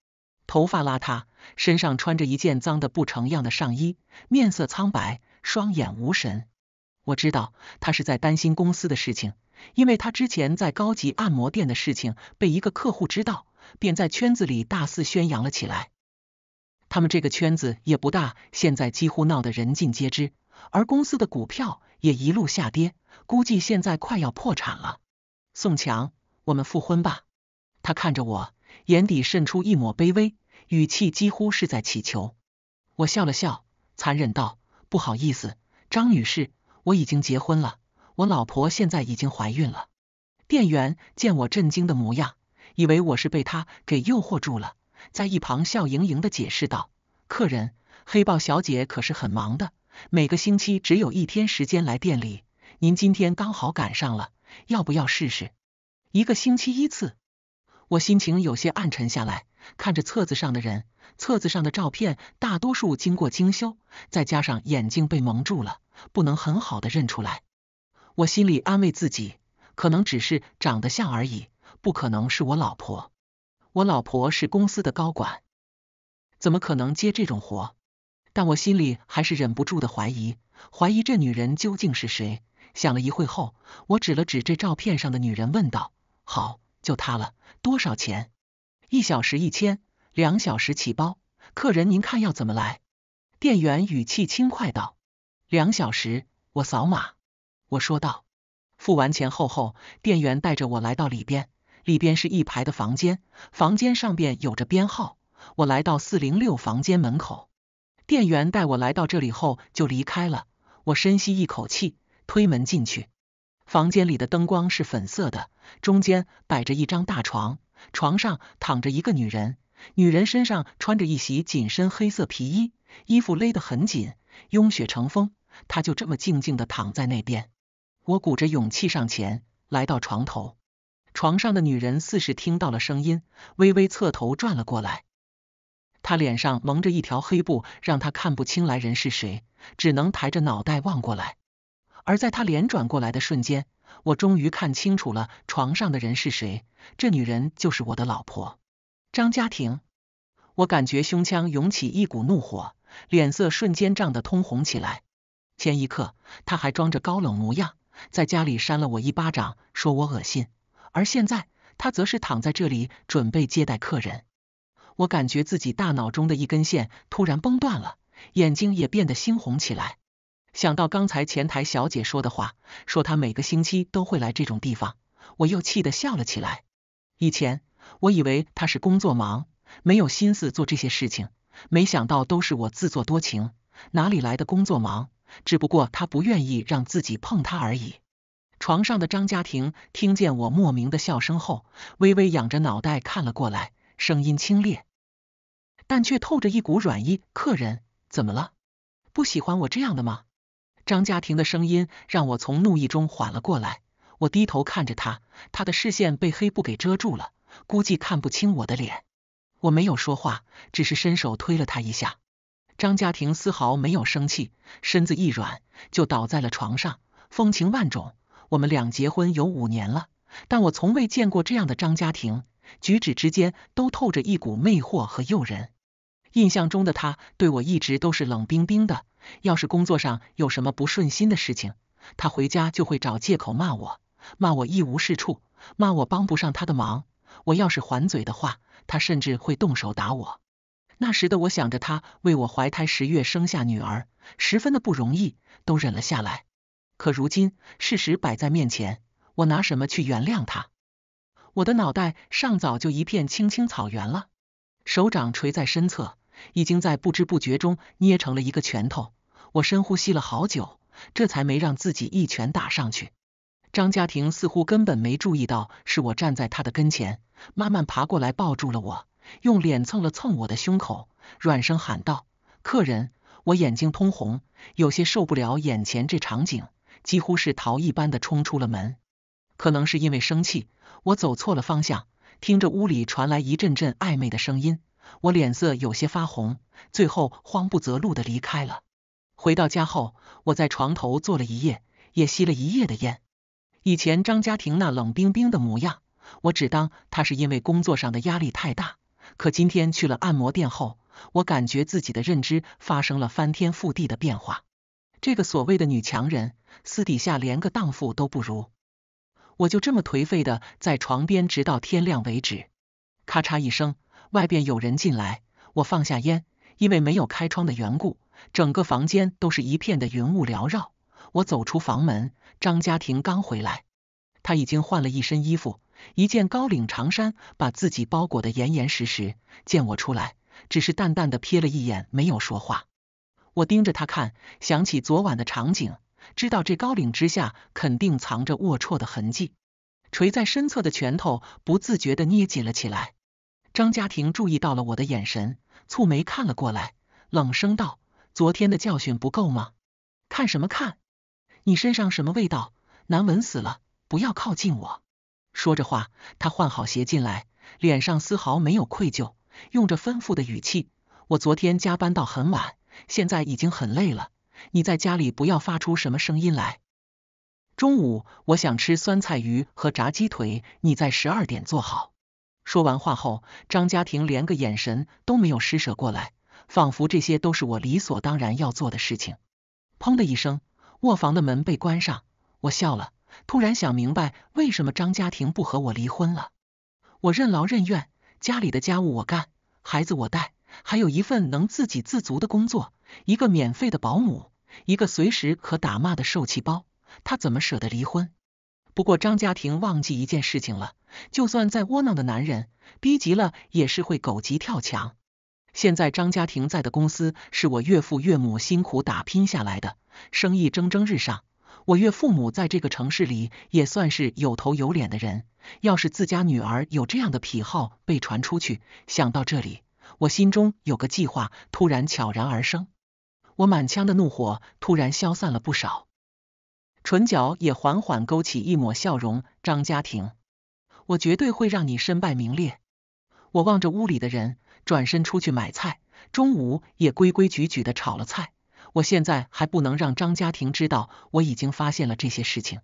头发邋遢，身上穿着一件脏的不成样的上衣，面色苍白，双眼无神。我知道他是在担心公司的事情，因为他之前在高级按摩店的事情被一个客户知道。便在圈子里大肆宣扬了起来。他们这个圈子也不大，现在几乎闹得人尽皆知，而公司的股票也一路下跌，估计现在快要破产了。宋强，我们复婚吧。他看着我，眼底渗出一抹卑微，语气几乎是在乞求。我笑了笑，残忍道：“不好意思，张女士，我已经结婚了，我老婆现在已经怀孕了。”店员见我震惊的模样。以为我是被他给诱惑住了，在一旁笑盈盈的解释道：“客人，黑豹小姐可是很忙的，每个星期只有一天时间来店里。您今天刚好赶上了，要不要试试？一个星期一次。”我心情有些暗沉下来，看着册子上的人，册子上的照片大多数经过精修，再加上眼睛被蒙住了，不能很好的认出来。我心里安慰自己，可能只是长得像而已。不可能是我老婆，我老婆是公司的高管，怎么可能接这种活？但我心里还是忍不住的怀疑，怀疑这女人究竟是谁。想了一会后，我指了指这照片上的女人，问道：“好，就她了。多少钱？一小时一千，两小时起包。客人您看要怎么来？”店员语气轻快道：“两小时，我扫码。”我说道。付完钱后后，店员带着我来到里边。里边是一排的房间，房间上边有着编号。我来到四零六房间门口，店员带我来到这里后就离开了。我深吸一口气，推门进去。房间里的灯光是粉色的，中间摆着一张大床，床上躺着一个女人，女人身上穿着一袭紧身黑色皮衣，衣服勒得很紧，拥雪成风。她就这么静静的躺在那边。我鼓着勇气上前，来到床头。床上的女人似是听到了声音，微微侧头转了过来。她脸上蒙着一条黑布，让她看不清来人是谁，只能抬着脑袋望过来。而在她脸转过来的瞬间，我终于看清楚了床上的人是谁。这女人就是我的老婆张家婷。我感觉胸腔涌起一股怒火，脸色瞬间涨得通红起来。前一刻，她还装着高冷模样，在家里扇了我一巴掌，说我恶心。而现在，他则是躺在这里准备接待客人。我感觉自己大脑中的一根线突然崩断了，眼睛也变得猩红起来。想到刚才前台小姐说的话，说她每个星期都会来这种地方，我又气得笑了起来。以前我以为他是工作忙，没有心思做这些事情，没想到都是我自作多情。哪里来的工作忙？只不过他不愿意让自己碰他而已。床上的张家庭听见我莫名的笑声后，微微仰着脑袋看了过来，声音清冽，但却透着一股软意。客人怎么了？不喜欢我这样的吗？张家庭的声音让我从怒意中缓了过来。我低头看着他，他的视线被黑布给遮住了，估计看不清我的脸。我没有说话，只是伸手推了他一下。张家庭丝毫没有生气，身子一软就倒在了床上，风情万种。我们俩结婚有五年了，但我从未见过这样的张家庭，举止之间都透着一股魅惑和诱人。印象中的他对我一直都是冷冰冰的，要是工作上有什么不顺心的事情，他回家就会找借口骂我，骂我一无是处，骂我帮不上他的忙。我要是还嘴的话，他甚至会动手打我。那时的我想着他为我怀胎十月生下女儿，十分的不容易，都忍了下来。可如今，事实摆在面前，我拿什么去原谅他？我的脑袋上早就一片青青草原了，手掌垂在身侧，已经在不知不觉中捏成了一个拳头。我深呼吸了好久，这才没让自己一拳打上去。张家庭似乎根本没注意到是我站在他的跟前，慢慢爬过来抱住了我，用脸蹭了蹭我的胸口，软声喊道：“客人。”我眼睛通红，有些受不了眼前这场景。几乎是逃一般的冲出了门，可能是因为生气，我走错了方向，听着屋里传来一阵阵暧昧的声音，我脸色有些发红，最后慌不择路的离开了。回到家后，我在床头坐了一夜，也吸了一夜的烟。以前张家庭那冷冰冰的模样，我只当他是因为工作上的压力太大，可今天去了按摩店后，我感觉自己的认知发生了翻天覆地的变化。这个所谓的女强人，私底下连个荡妇都不如。我就这么颓废的在床边，直到天亮为止。咔嚓一声，外边有人进来，我放下烟，因为没有开窗的缘故，整个房间都是一片的云雾缭绕。我走出房门，张家庭刚回来，他已经换了一身衣服，一件高领长衫，把自己包裹的严严实实。见我出来，只是淡淡的瞥了一眼，没有说话。我盯着他看，想起昨晚的场景，知道这高领之下肯定藏着龌龊的痕迹，垂在身侧的拳头不自觉地捏紧了起来。张家庭注意到了我的眼神，蹙眉看了过来，冷声道：“昨天的教训不够吗？看什么看？你身上什么味道？难闻死了！不要靠近我。”说着话，他换好鞋进来，脸上丝毫没有愧疚，用着吩咐的语气：“我昨天加班到很晚。”现在已经很累了，你在家里不要发出什么声音来。中午我想吃酸菜鱼和炸鸡腿，你在十二点做好。说完话后，张家庭连个眼神都没有施舍过来，仿佛这些都是我理所当然要做的事情。砰的一声，卧房的门被关上，我笑了，突然想明白为什么张家庭不和我离婚了。我任劳任怨，家里的家务我干，孩子我带。还有一份能自给自足的工作，一个免费的保姆，一个随时可打骂的受气包，他怎么舍得离婚？不过张家庭忘记一件事情了，就算再窝囊的男人，逼急了也是会狗急跳墙。现在张家庭在的公司是我岳父岳母辛苦打拼下来的，生意蒸蒸日上，我岳父母在这个城市里也算是有头有脸的人，要是自家女儿有这样的癖好被传出去，想到这里。我心中有个计划突然悄然而生，我满腔的怒火突然消散了不少，唇角也缓缓勾起一抹笑容。张家庭，我绝对会让你身败名裂。我望着屋里的人，转身出去买菜，中午也规规矩矩的炒了菜。我现在还不能让张家庭知道我已经发现了这些事情。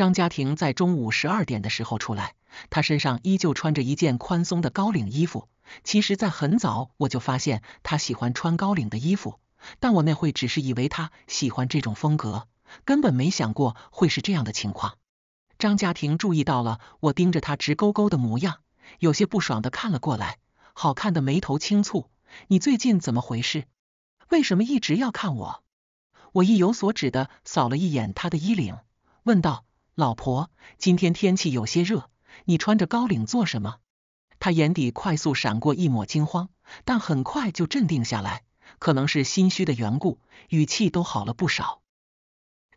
张家庭在中午十二点的时候出来，他身上依旧穿着一件宽松的高领衣服。其实，在很早我就发现他喜欢穿高领的衣服，但我那会只是以为他喜欢这种风格，根本没想过会是这样的情况。张家庭注意到了我盯着他直勾勾的模样，有些不爽的看了过来，好看的眉头轻蹙：“你最近怎么回事？为什么一直要看我？”我意有所指的扫了一眼他的衣领，问道。老婆，今天天气有些热，你穿着高领做什么？他眼底快速闪过一抹惊慌，但很快就镇定下来，可能是心虚的缘故，语气都好了不少。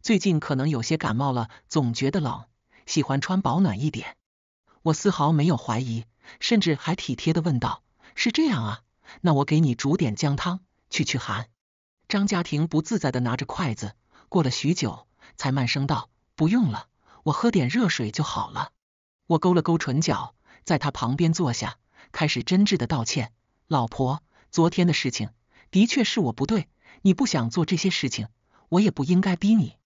最近可能有些感冒了，总觉得冷，喜欢穿保暖一点。我丝毫没有怀疑，甚至还体贴的问道：“是这样啊？那我给你煮点姜汤，去去寒。”张家庭不自在的拿着筷子，过了许久，才慢声道：“不用了。”我喝点热水就好了。我勾了勾唇角，在他旁边坐下，开始真挚的道歉。老婆，昨天的事情的确是我不对，你不想做这些事情，我也不应该逼你。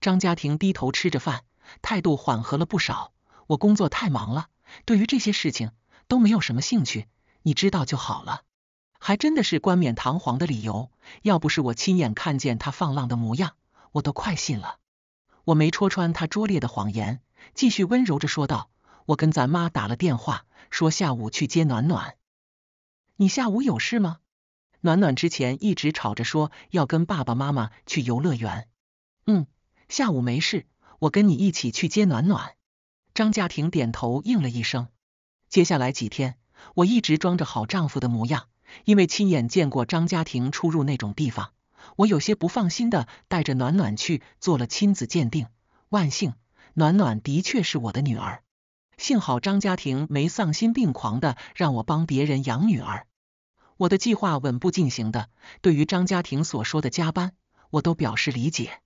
张家庭低头吃着饭，态度缓和了不少。我工作太忙了，对于这些事情都没有什么兴趣，你知道就好了。还真的是冠冕堂皇的理由，要不是我亲眼看见他放浪的模样，我都快信了。我没戳穿他拙劣的谎言，继续温柔着说道：“我跟咱妈打了电话，说下午去接暖暖。你下午有事吗？”暖暖之前一直吵着说要跟爸爸妈妈去游乐园。嗯，下午没事，我跟你一起去接暖暖。张家庭点头应了一声。接下来几天，我一直装着好丈夫的模样，因为亲眼见过张家庭出入那种地方。我有些不放心的带着暖暖去做了亲子鉴定，万幸，暖暖的确是我的女儿。幸好张家庭没丧心病狂的让我帮别人养女儿，我的计划稳步进行的。对于张家庭所说的加班，我都表示理解。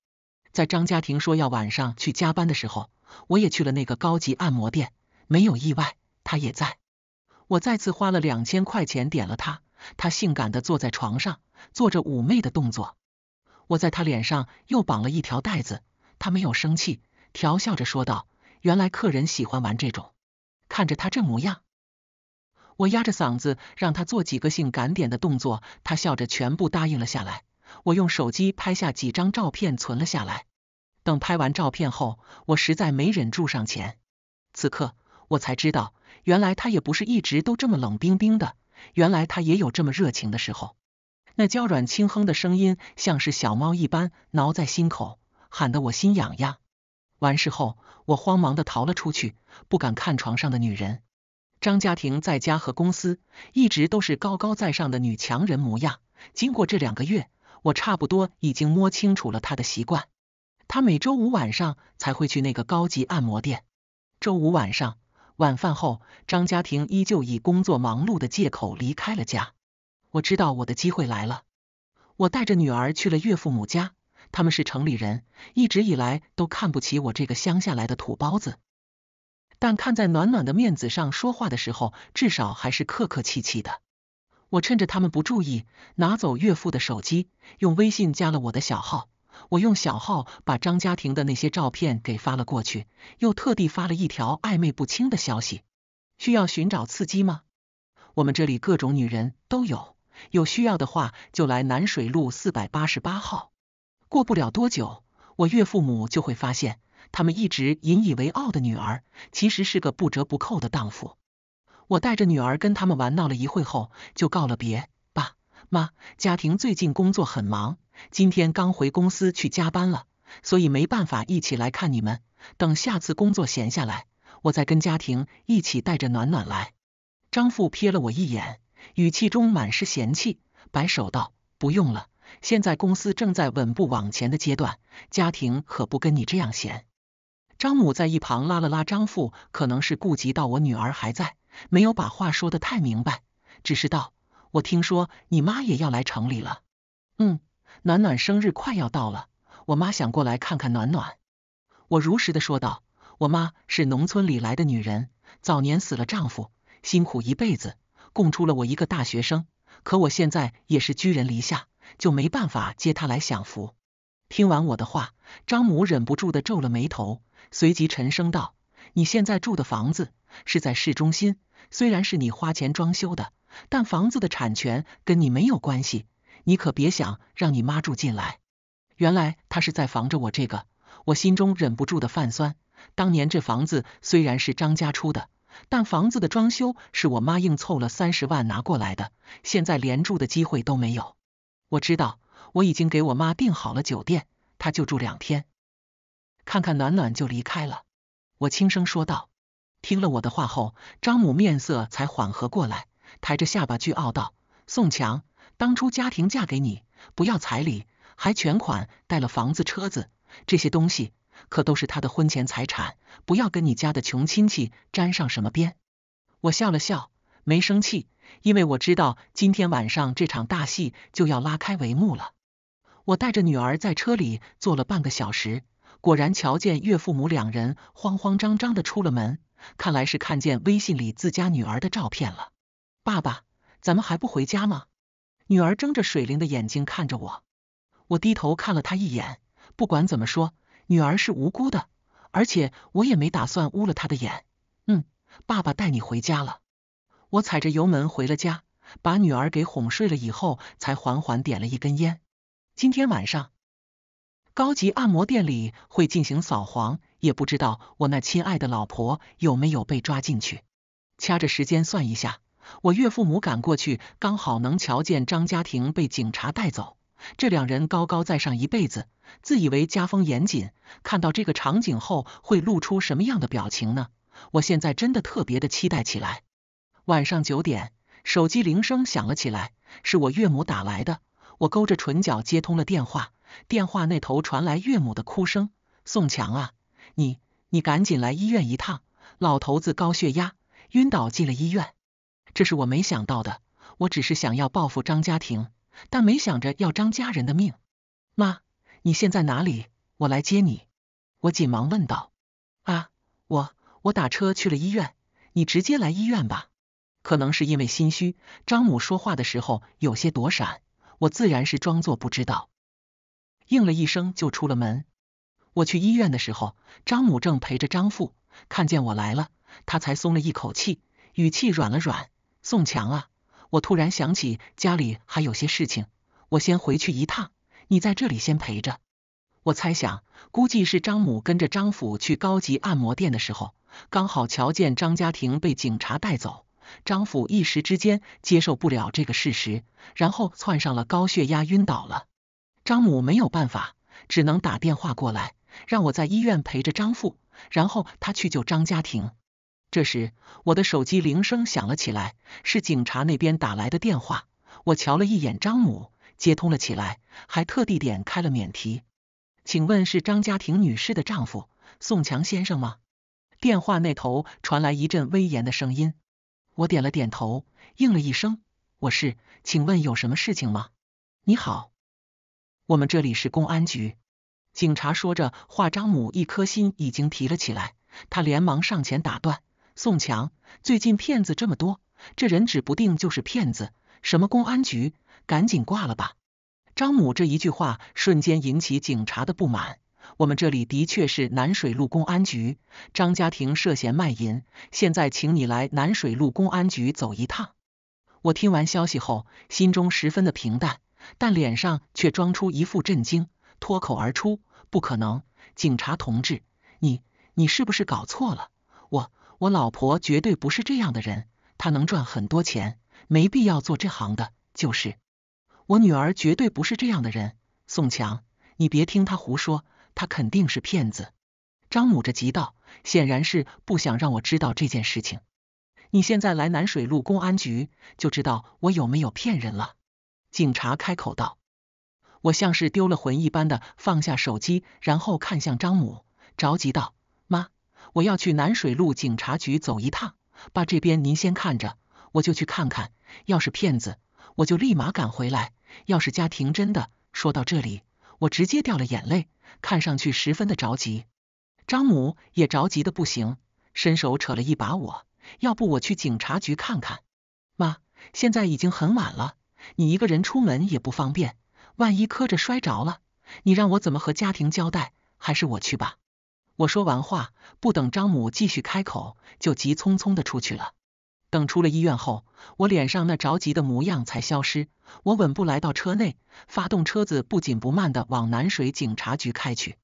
在张家庭说要晚上去加班的时候，我也去了那个高级按摩店，没有意外，他也在。我再次花了两千块钱点了他。他性感的坐在床上，做着妩媚的动作。我在他脸上又绑了一条带子，他没有生气，调笑着说道：“原来客人喜欢玩这种。”看着他这模样，我压着嗓子让他做几个性感点的动作，他笑着全部答应了下来。我用手机拍下几张照片存了下来。等拍完照片后，我实在没忍住上前。此刻我才知道，原来他也不是一直都这么冷冰冰的。原来他也有这么热情的时候，那娇软轻哼的声音像是小猫一般挠在心口，喊得我心痒痒。完事后，我慌忙的逃了出去，不敢看床上的女人。张家庭在家和公司一直都是高高在上的女强人模样，经过这两个月，我差不多已经摸清楚了她的习惯。她每周五晚上才会去那个高级按摩店。周五晚上。晚饭后，张家庭依旧以工作忙碌的借口离开了家。我知道我的机会来了，我带着女儿去了岳父母家。他们是城里人，一直以来都看不起我这个乡下来的土包子。但看在暖暖的面子上，说话的时候至少还是客客气气的。我趁着他们不注意，拿走岳父的手机，用微信加了我的小号。我用小号把张家庭的那些照片给发了过去，又特地发了一条暧昧不清的消息。需要寻找刺激吗？我们这里各种女人都有，有需要的话就来南水路四百八十八号。过不了多久，我岳父母就会发现，他们一直引以为傲的女儿其实是个不折不扣的荡妇。我带着女儿跟他们玩闹了一会后，就告了别。妈，家庭最近工作很忙，今天刚回公司去加班了，所以没办法一起来看你们。等下次工作闲下来，我再跟家庭一起带着暖暖来。张父瞥了我一眼，语气中满是嫌弃，摆手道：“不用了，现在公司正在稳步往前的阶段，家庭可不跟你这样闲。”张母在一旁拉了拉张父，可能是顾及到我女儿还在，没有把话说的太明白，只是道。我听说你妈也要来城里了。嗯，暖暖生日快要到了，我妈想过来看看暖暖。我如实的说道，我妈是农村里来的女人，早年死了丈夫，辛苦一辈子，供出了我一个大学生。可我现在也是居人篱下，就没办法接她来享福。听完我的话，张母忍不住的皱了眉头，随即沉声道：“你现在住的房子是在市中心，虽然是你花钱装修的。”但房子的产权跟你没有关系，你可别想让你妈住进来。原来他是在防着我这个，我心中忍不住的泛酸。当年这房子虽然是张家出的，但房子的装修是我妈硬凑了三十万拿过来的，现在连住的机会都没有。我知道，我已经给我妈订好了酒店，她就住两天，看看暖暖就离开了。我轻声说道。听了我的话后，张母面色才缓和过来。抬着下巴，倨傲道：“宋强，当初家庭嫁给你，不要彩礼，还全款带了房子、车子，这些东西可都是他的婚前财产，不要跟你家的穷亲戚沾上什么边。”我笑了笑，没生气，因为我知道今天晚上这场大戏就要拉开帷幕了。我带着女儿在车里坐了半个小时，果然瞧见岳父母两人慌慌张张的出了门，看来是看见微信里自家女儿的照片了。爸爸，咱们还不回家吗？女儿睁着水灵的眼睛看着我，我低头看了她一眼。不管怎么说，女儿是无辜的，而且我也没打算污了她的眼。嗯，爸爸带你回家了。我踩着油门回了家，把女儿给哄睡了以后，才缓缓点了一根烟。今天晚上，高级按摩店里会进行扫黄，也不知道我那亲爱的老婆有没有被抓进去。掐着时间算一下。我岳父母赶过去，刚好能瞧见张家庭被警察带走。这两人高高在上一辈子，自以为家风严谨，看到这个场景后会露出什么样的表情呢？我现在真的特别的期待起来。晚上九点，手机铃声响了起来，是我岳母打来的。我勾着唇角接通了电话，电话那头传来岳母的哭声：“宋强啊，你你赶紧来医院一趟，老头子高血压晕倒进了医院。”这是我没想到的，我只是想要报复张家庭，但没想着要张家人的命。妈，你现在哪里？我来接你。我紧忙问道。啊，我我打车去了医院，你直接来医院吧。可能是因为心虚，张母说话的时候有些躲闪，我自然是装作不知道，应了一声就出了门。我去医院的时候，张母正陪着张父，看见我来了，他才松了一口气，语气软了软。宋强啊，我突然想起家里还有些事情，我先回去一趟，你在这里先陪着。我猜想，估计是张母跟着张父去高级按摩店的时候，刚好瞧见张家庭被警察带走，张父一时之间接受不了这个事实，然后窜上了高血压晕倒了。张母没有办法，只能打电话过来，让我在医院陪着张父，然后他去救张家庭。这时，我的手机铃声响了起来，是警察那边打来的电话。我瞧了一眼张母，接通了起来，还特地点开了免提。请问是张家庭女士的丈夫宋强先生吗？电话那头传来一阵威严的声音。我点了点头，应了一声：“我是，请问有什么事情吗？”你好，我们这里是公安局。警察说着话，张母一颗心已经提了起来，他连忙上前打断。宋强，最近骗子这么多，这人指不定就是骗子。什么公安局？赶紧挂了吧！张母这一句话瞬间引起警察的不满。我们这里的确是南水路公安局，张家庭涉嫌卖淫，现在请你来南水路公安局走一趟。我听完消息后，心中十分的平淡，但脸上却装出一副震惊，脱口而出：“不可能！警察同志，你你是不是搞错了？我。”我老婆绝对不是这样的人，她能赚很多钱，没必要做这行的。就是，我女儿绝对不是这样的人。宋强，你别听她胡说，她肯定是骗子。张母着急道，显然是不想让我知道这件事情。你现在来南水路公安局，就知道我有没有骗人了。警察开口道。我像是丢了魂一般的放下手机，然后看向张母，着急道。我要去南水路警察局走一趟，爸这边您先看着，我就去看看。要是骗子，我就立马赶回来；要是家庭真的，说到这里，我直接掉了眼泪，看上去十分的着急。张母也着急的不行，伸手扯了一把我，要不我去警察局看看。妈，现在已经很晚了，你一个人出门也不方便，万一磕着摔着了，你让我怎么和家庭交代？还是我去吧。我说完话，不等张母继续开口，就急匆匆的出去了。等出了医院后，我脸上那着急的模样才消失。我稳步来到车内，发动车子，不紧不慢的往南水警察局开去。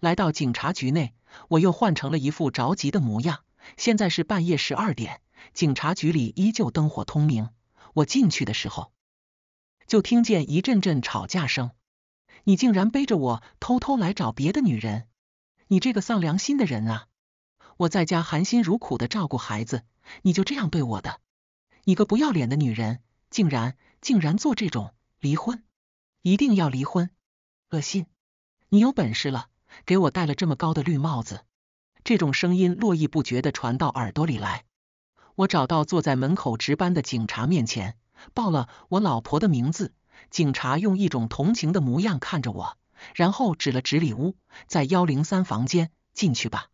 来到警察局内，我又换成了一副着急的模样。现在是半夜十二点，警察局里依旧灯火通明。我进去的时候，就听见一阵阵吵架声。你竟然背着我偷偷来找别的女人！你这个丧良心的人啊！我在家含辛茹苦的照顾孩子，你就这样对我的？你个不要脸的女人，竟然竟然做这种离婚，一定要离婚！恶心！你有本事了，给我戴了这么高的绿帽子！这种声音络绎不绝的传到耳朵里来。我找到坐在门口值班的警察面前，报了我老婆的名字。警察用一种同情的模样看着我。然后指了指里屋，在幺零三房间，进去吧。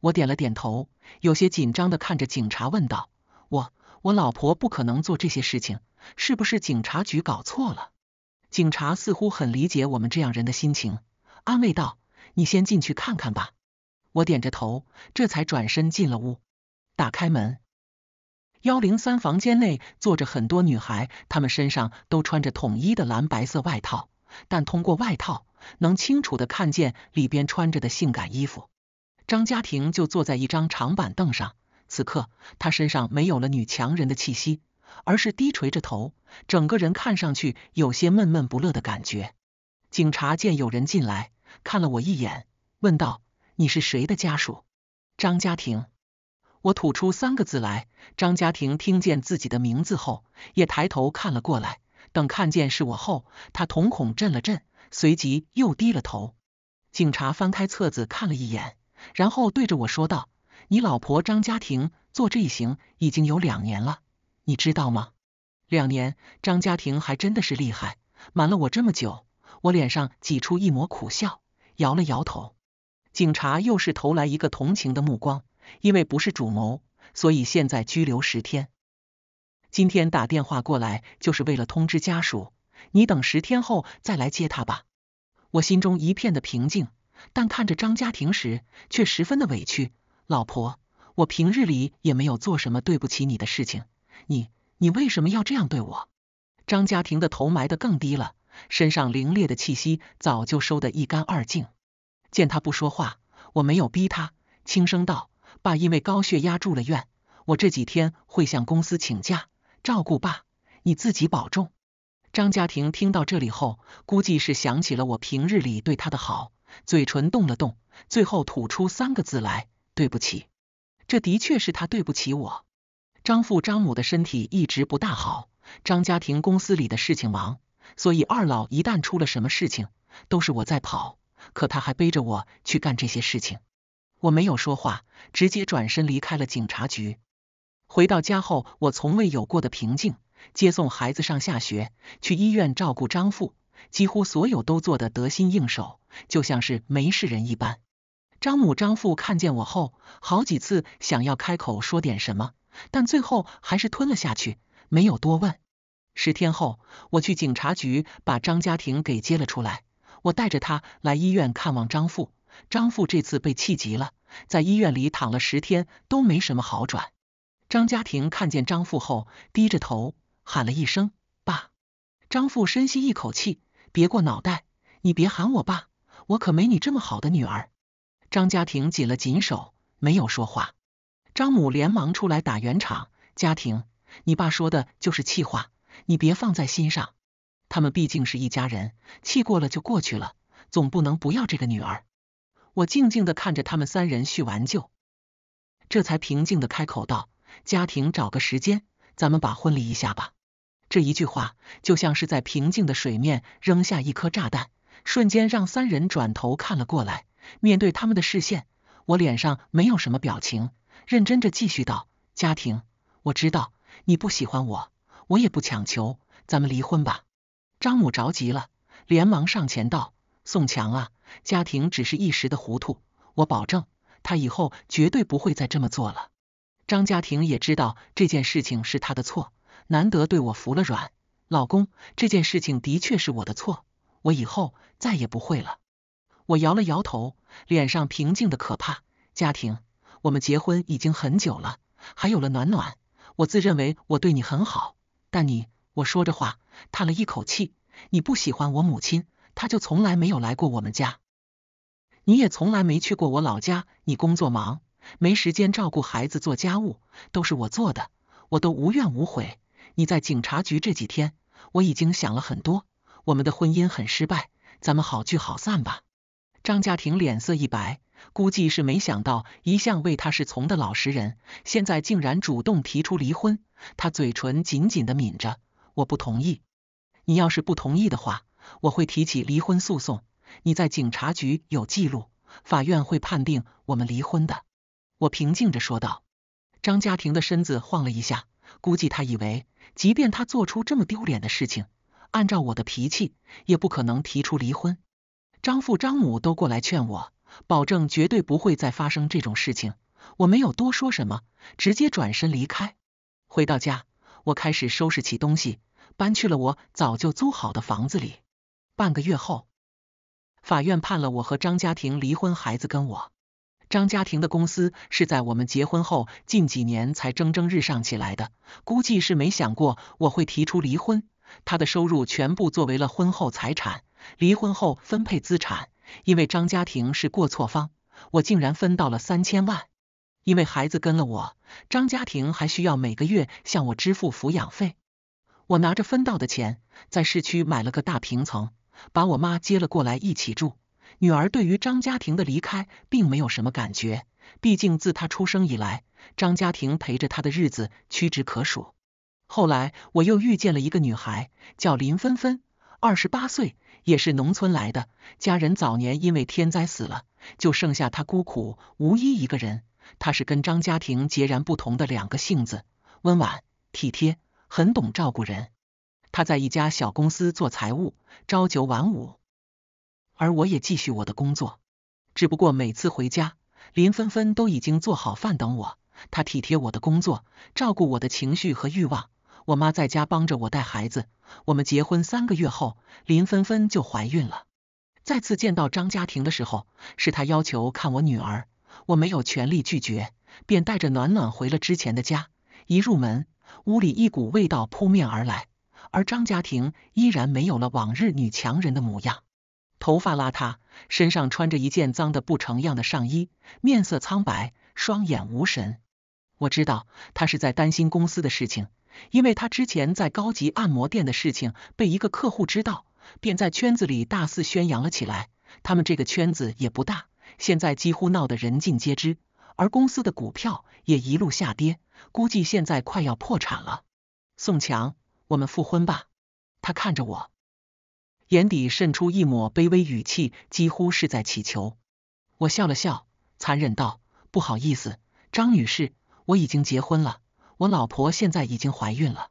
我点了点头，有些紧张的看着警察问道：“我，我老婆不可能做这些事情，是不是警察局搞错了？”警察似乎很理解我们这样人的心情，安慰道：“你先进去看看吧。”我点着头，这才转身进了屋，打开门，幺零三房间内坐着很多女孩，她们身上都穿着统一的蓝白色外套。但通过外套，能清楚的看见里边穿着的性感衣服。张家庭就坐在一张长板凳上，此刻他身上没有了女强人的气息，而是低垂着头，整个人看上去有些闷闷不乐的感觉。警察见有人进来，看了我一眼，问道：“你是谁的家属？”张家庭，我吐出三个字来。张家庭听见自己的名字后，也抬头看了过来。等看见是我后，他瞳孔震了震，随即又低了头。警察翻开册子看了一眼，然后对着我说道：“你老婆张家庭做这一行已经有两年了，你知道吗？”两年，张家庭还真的是厉害，瞒了我这么久。我脸上挤出一抹苦笑，摇了摇头。警察又是投来一个同情的目光，因为不是主谋，所以现在拘留十天。今天打电话过来就是为了通知家属，你等十天后再来接他吧。我心中一片的平静，但看着张家庭时却十分的委屈。老婆，我平日里也没有做什么对不起你的事情，你你为什么要这样对我？张家庭的头埋得更低了，身上凌冽的气息早就收得一干二净。见他不说话，我没有逼他，轻声道：“爸因为高血压住了院，我这几天会向公司请假。”照顾爸，你自己保重。张家庭听到这里后，估计是想起了我平日里对他的好，嘴唇动了动，最后吐出三个字来：“对不起。”这的确是他对不起我。张父张母的身体一直不大好，张家庭公司里的事情忙，所以二老一旦出了什么事情，都是我在跑。可他还背着我去干这些事情。我没有说话，直接转身离开了警察局。回到家后，我从未有过的平静。接送孩子上下学，去医院照顾张父，几乎所有都做得得心应手，就像是没事人一般。张母、张父看见我后，好几次想要开口说点什么，但最后还是吞了下去，没有多问。十天后，我去警察局把张家庭给接了出来，我带着他来医院看望张父。张父这次被气急了，在医院里躺了十天都没什么好转。张家庭看见张父后，低着头喊了一声“爸”。张父深吸一口气，别过脑袋：“你别喊我爸，我可没你这么好的女儿。”张家庭紧了紧手，没有说话。张母连忙出来打圆场：“家庭，你爸说的就是气话，你别放在心上。他们毕竟是一家人，气过了就过去了，总不能不要这个女儿。”我静静的看着他们三人叙完旧，这才平静的开口道。家庭找个时间，咱们把婚礼一下吧。这一句话就像是在平静的水面扔下一颗炸弹，瞬间让三人转头看了过来。面对他们的视线，我脸上没有什么表情，认真着继续道：“家庭，我知道你不喜欢我，我也不强求，咱们离婚吧。”张母着急了，连忙上前道：“宋强啊，家庭只是一时的糊涂，我保证他以后绝对不会再这么做了。”张家庭也知道这件事情是他的错，难得对我服了软。老公，这件事情的确是我的错，我以后再也不会了。我摇了摇头，脸上平静的可怕。家庭，我们结婚已经很久了，还有了暖暖，我自认为我对你很好，但你，我说着话，叹了一口气，你不喜欢我母亲，她就从来没有来过我们家，你也从来没去过我老家，你工作忙。没时间照顾孩子做家务，都是我做的，我都无怨无悔。你在警察局这几天，我已经想了很多，我们的婚姻很失败，咱们好聚好散吧。张家庭脸色一白，估计是没想到一向为他是从的老实人，现在竟然主动提出离婚。他嘴唇紧紧的抿着，我不同意。你要是不同意的话，我会提起离婚诉讼。你在警察局有记录，法院会判定我们离婚的。我平静着说道，张家庭的身子晃了一下，估计他以为，即便他做出这么丢脸的事情，按照我的脾气，也不可能提出离婚。张父张母都过来劝我，保证绝对不会再发生这种事情。我没有多说什么，直接转身离开。回到家，我开始收拾起东西，搬去了我早就租好的房子里。半个月后，法院判了我和张家庭离婚，孩子跟我。张家庭的公司是在我们结婚后近几年才蒸蒸日上起来的，估计是没想过我会提出离婚。他的收入全部作为了婚后财产，离婚后分配资产。因为张家庭是过错方，我竟然分到了三千万。因为孩子跟了我，张家庭还需要每个月向我支付抚养费。我拿着分到的钱，在市区买了个大平层，把我妈接了过来一起住。女儿对于张家庭的离开并没有什么感觉，毕竟自她出生以来，张家庭陪着她的日子屈指可数。后来我又遇见了一个女孩，叫林芬芬，二十八岁，也是农村来的，家人早年因为天灾死了，就剩下她孤苦无依一个人。她是跟张家庭截然不同的两个性子，温婉体贴，很懂照顾人。她在一家小公司做财务，朝九晚五。而我也继续我的工作，只不过每次回家，林芬芬都已经做好饭等我。她体贴我的工作，照顾我的情绪和欲望。我妈在家帮着我带孩子。我们结婚三个月后，林芬芬就怀孕了。再次见到张家庭的时候，是她要求看我女儿，我没有权力拒绝，便带着暖暖回了之前的家。一入门，屋里一股味道扑面而来，而张家庭依然没有了往日女强人的模样。头发邋遢，身上穿着一件脏的不成样的上衣，面色苍白，双眼无神。我知道他是在担心公司的事情，因为他之前在高级按摩店的事情被一个客户知道，便在圈子里大肆宣扬了起来。他们这个圈子也不大，现在几乎闹得人尽皆知，而公司的股票也一路下跌，估计现在快要破产了。宋强，我们复婚吧。他看着我。眼底渗出一抹卑微语气，几乎是在乞求。我笑了笑，残忍道：“不好意思，张女士，我已经结婚了，我老婆现在已经怀孕了。”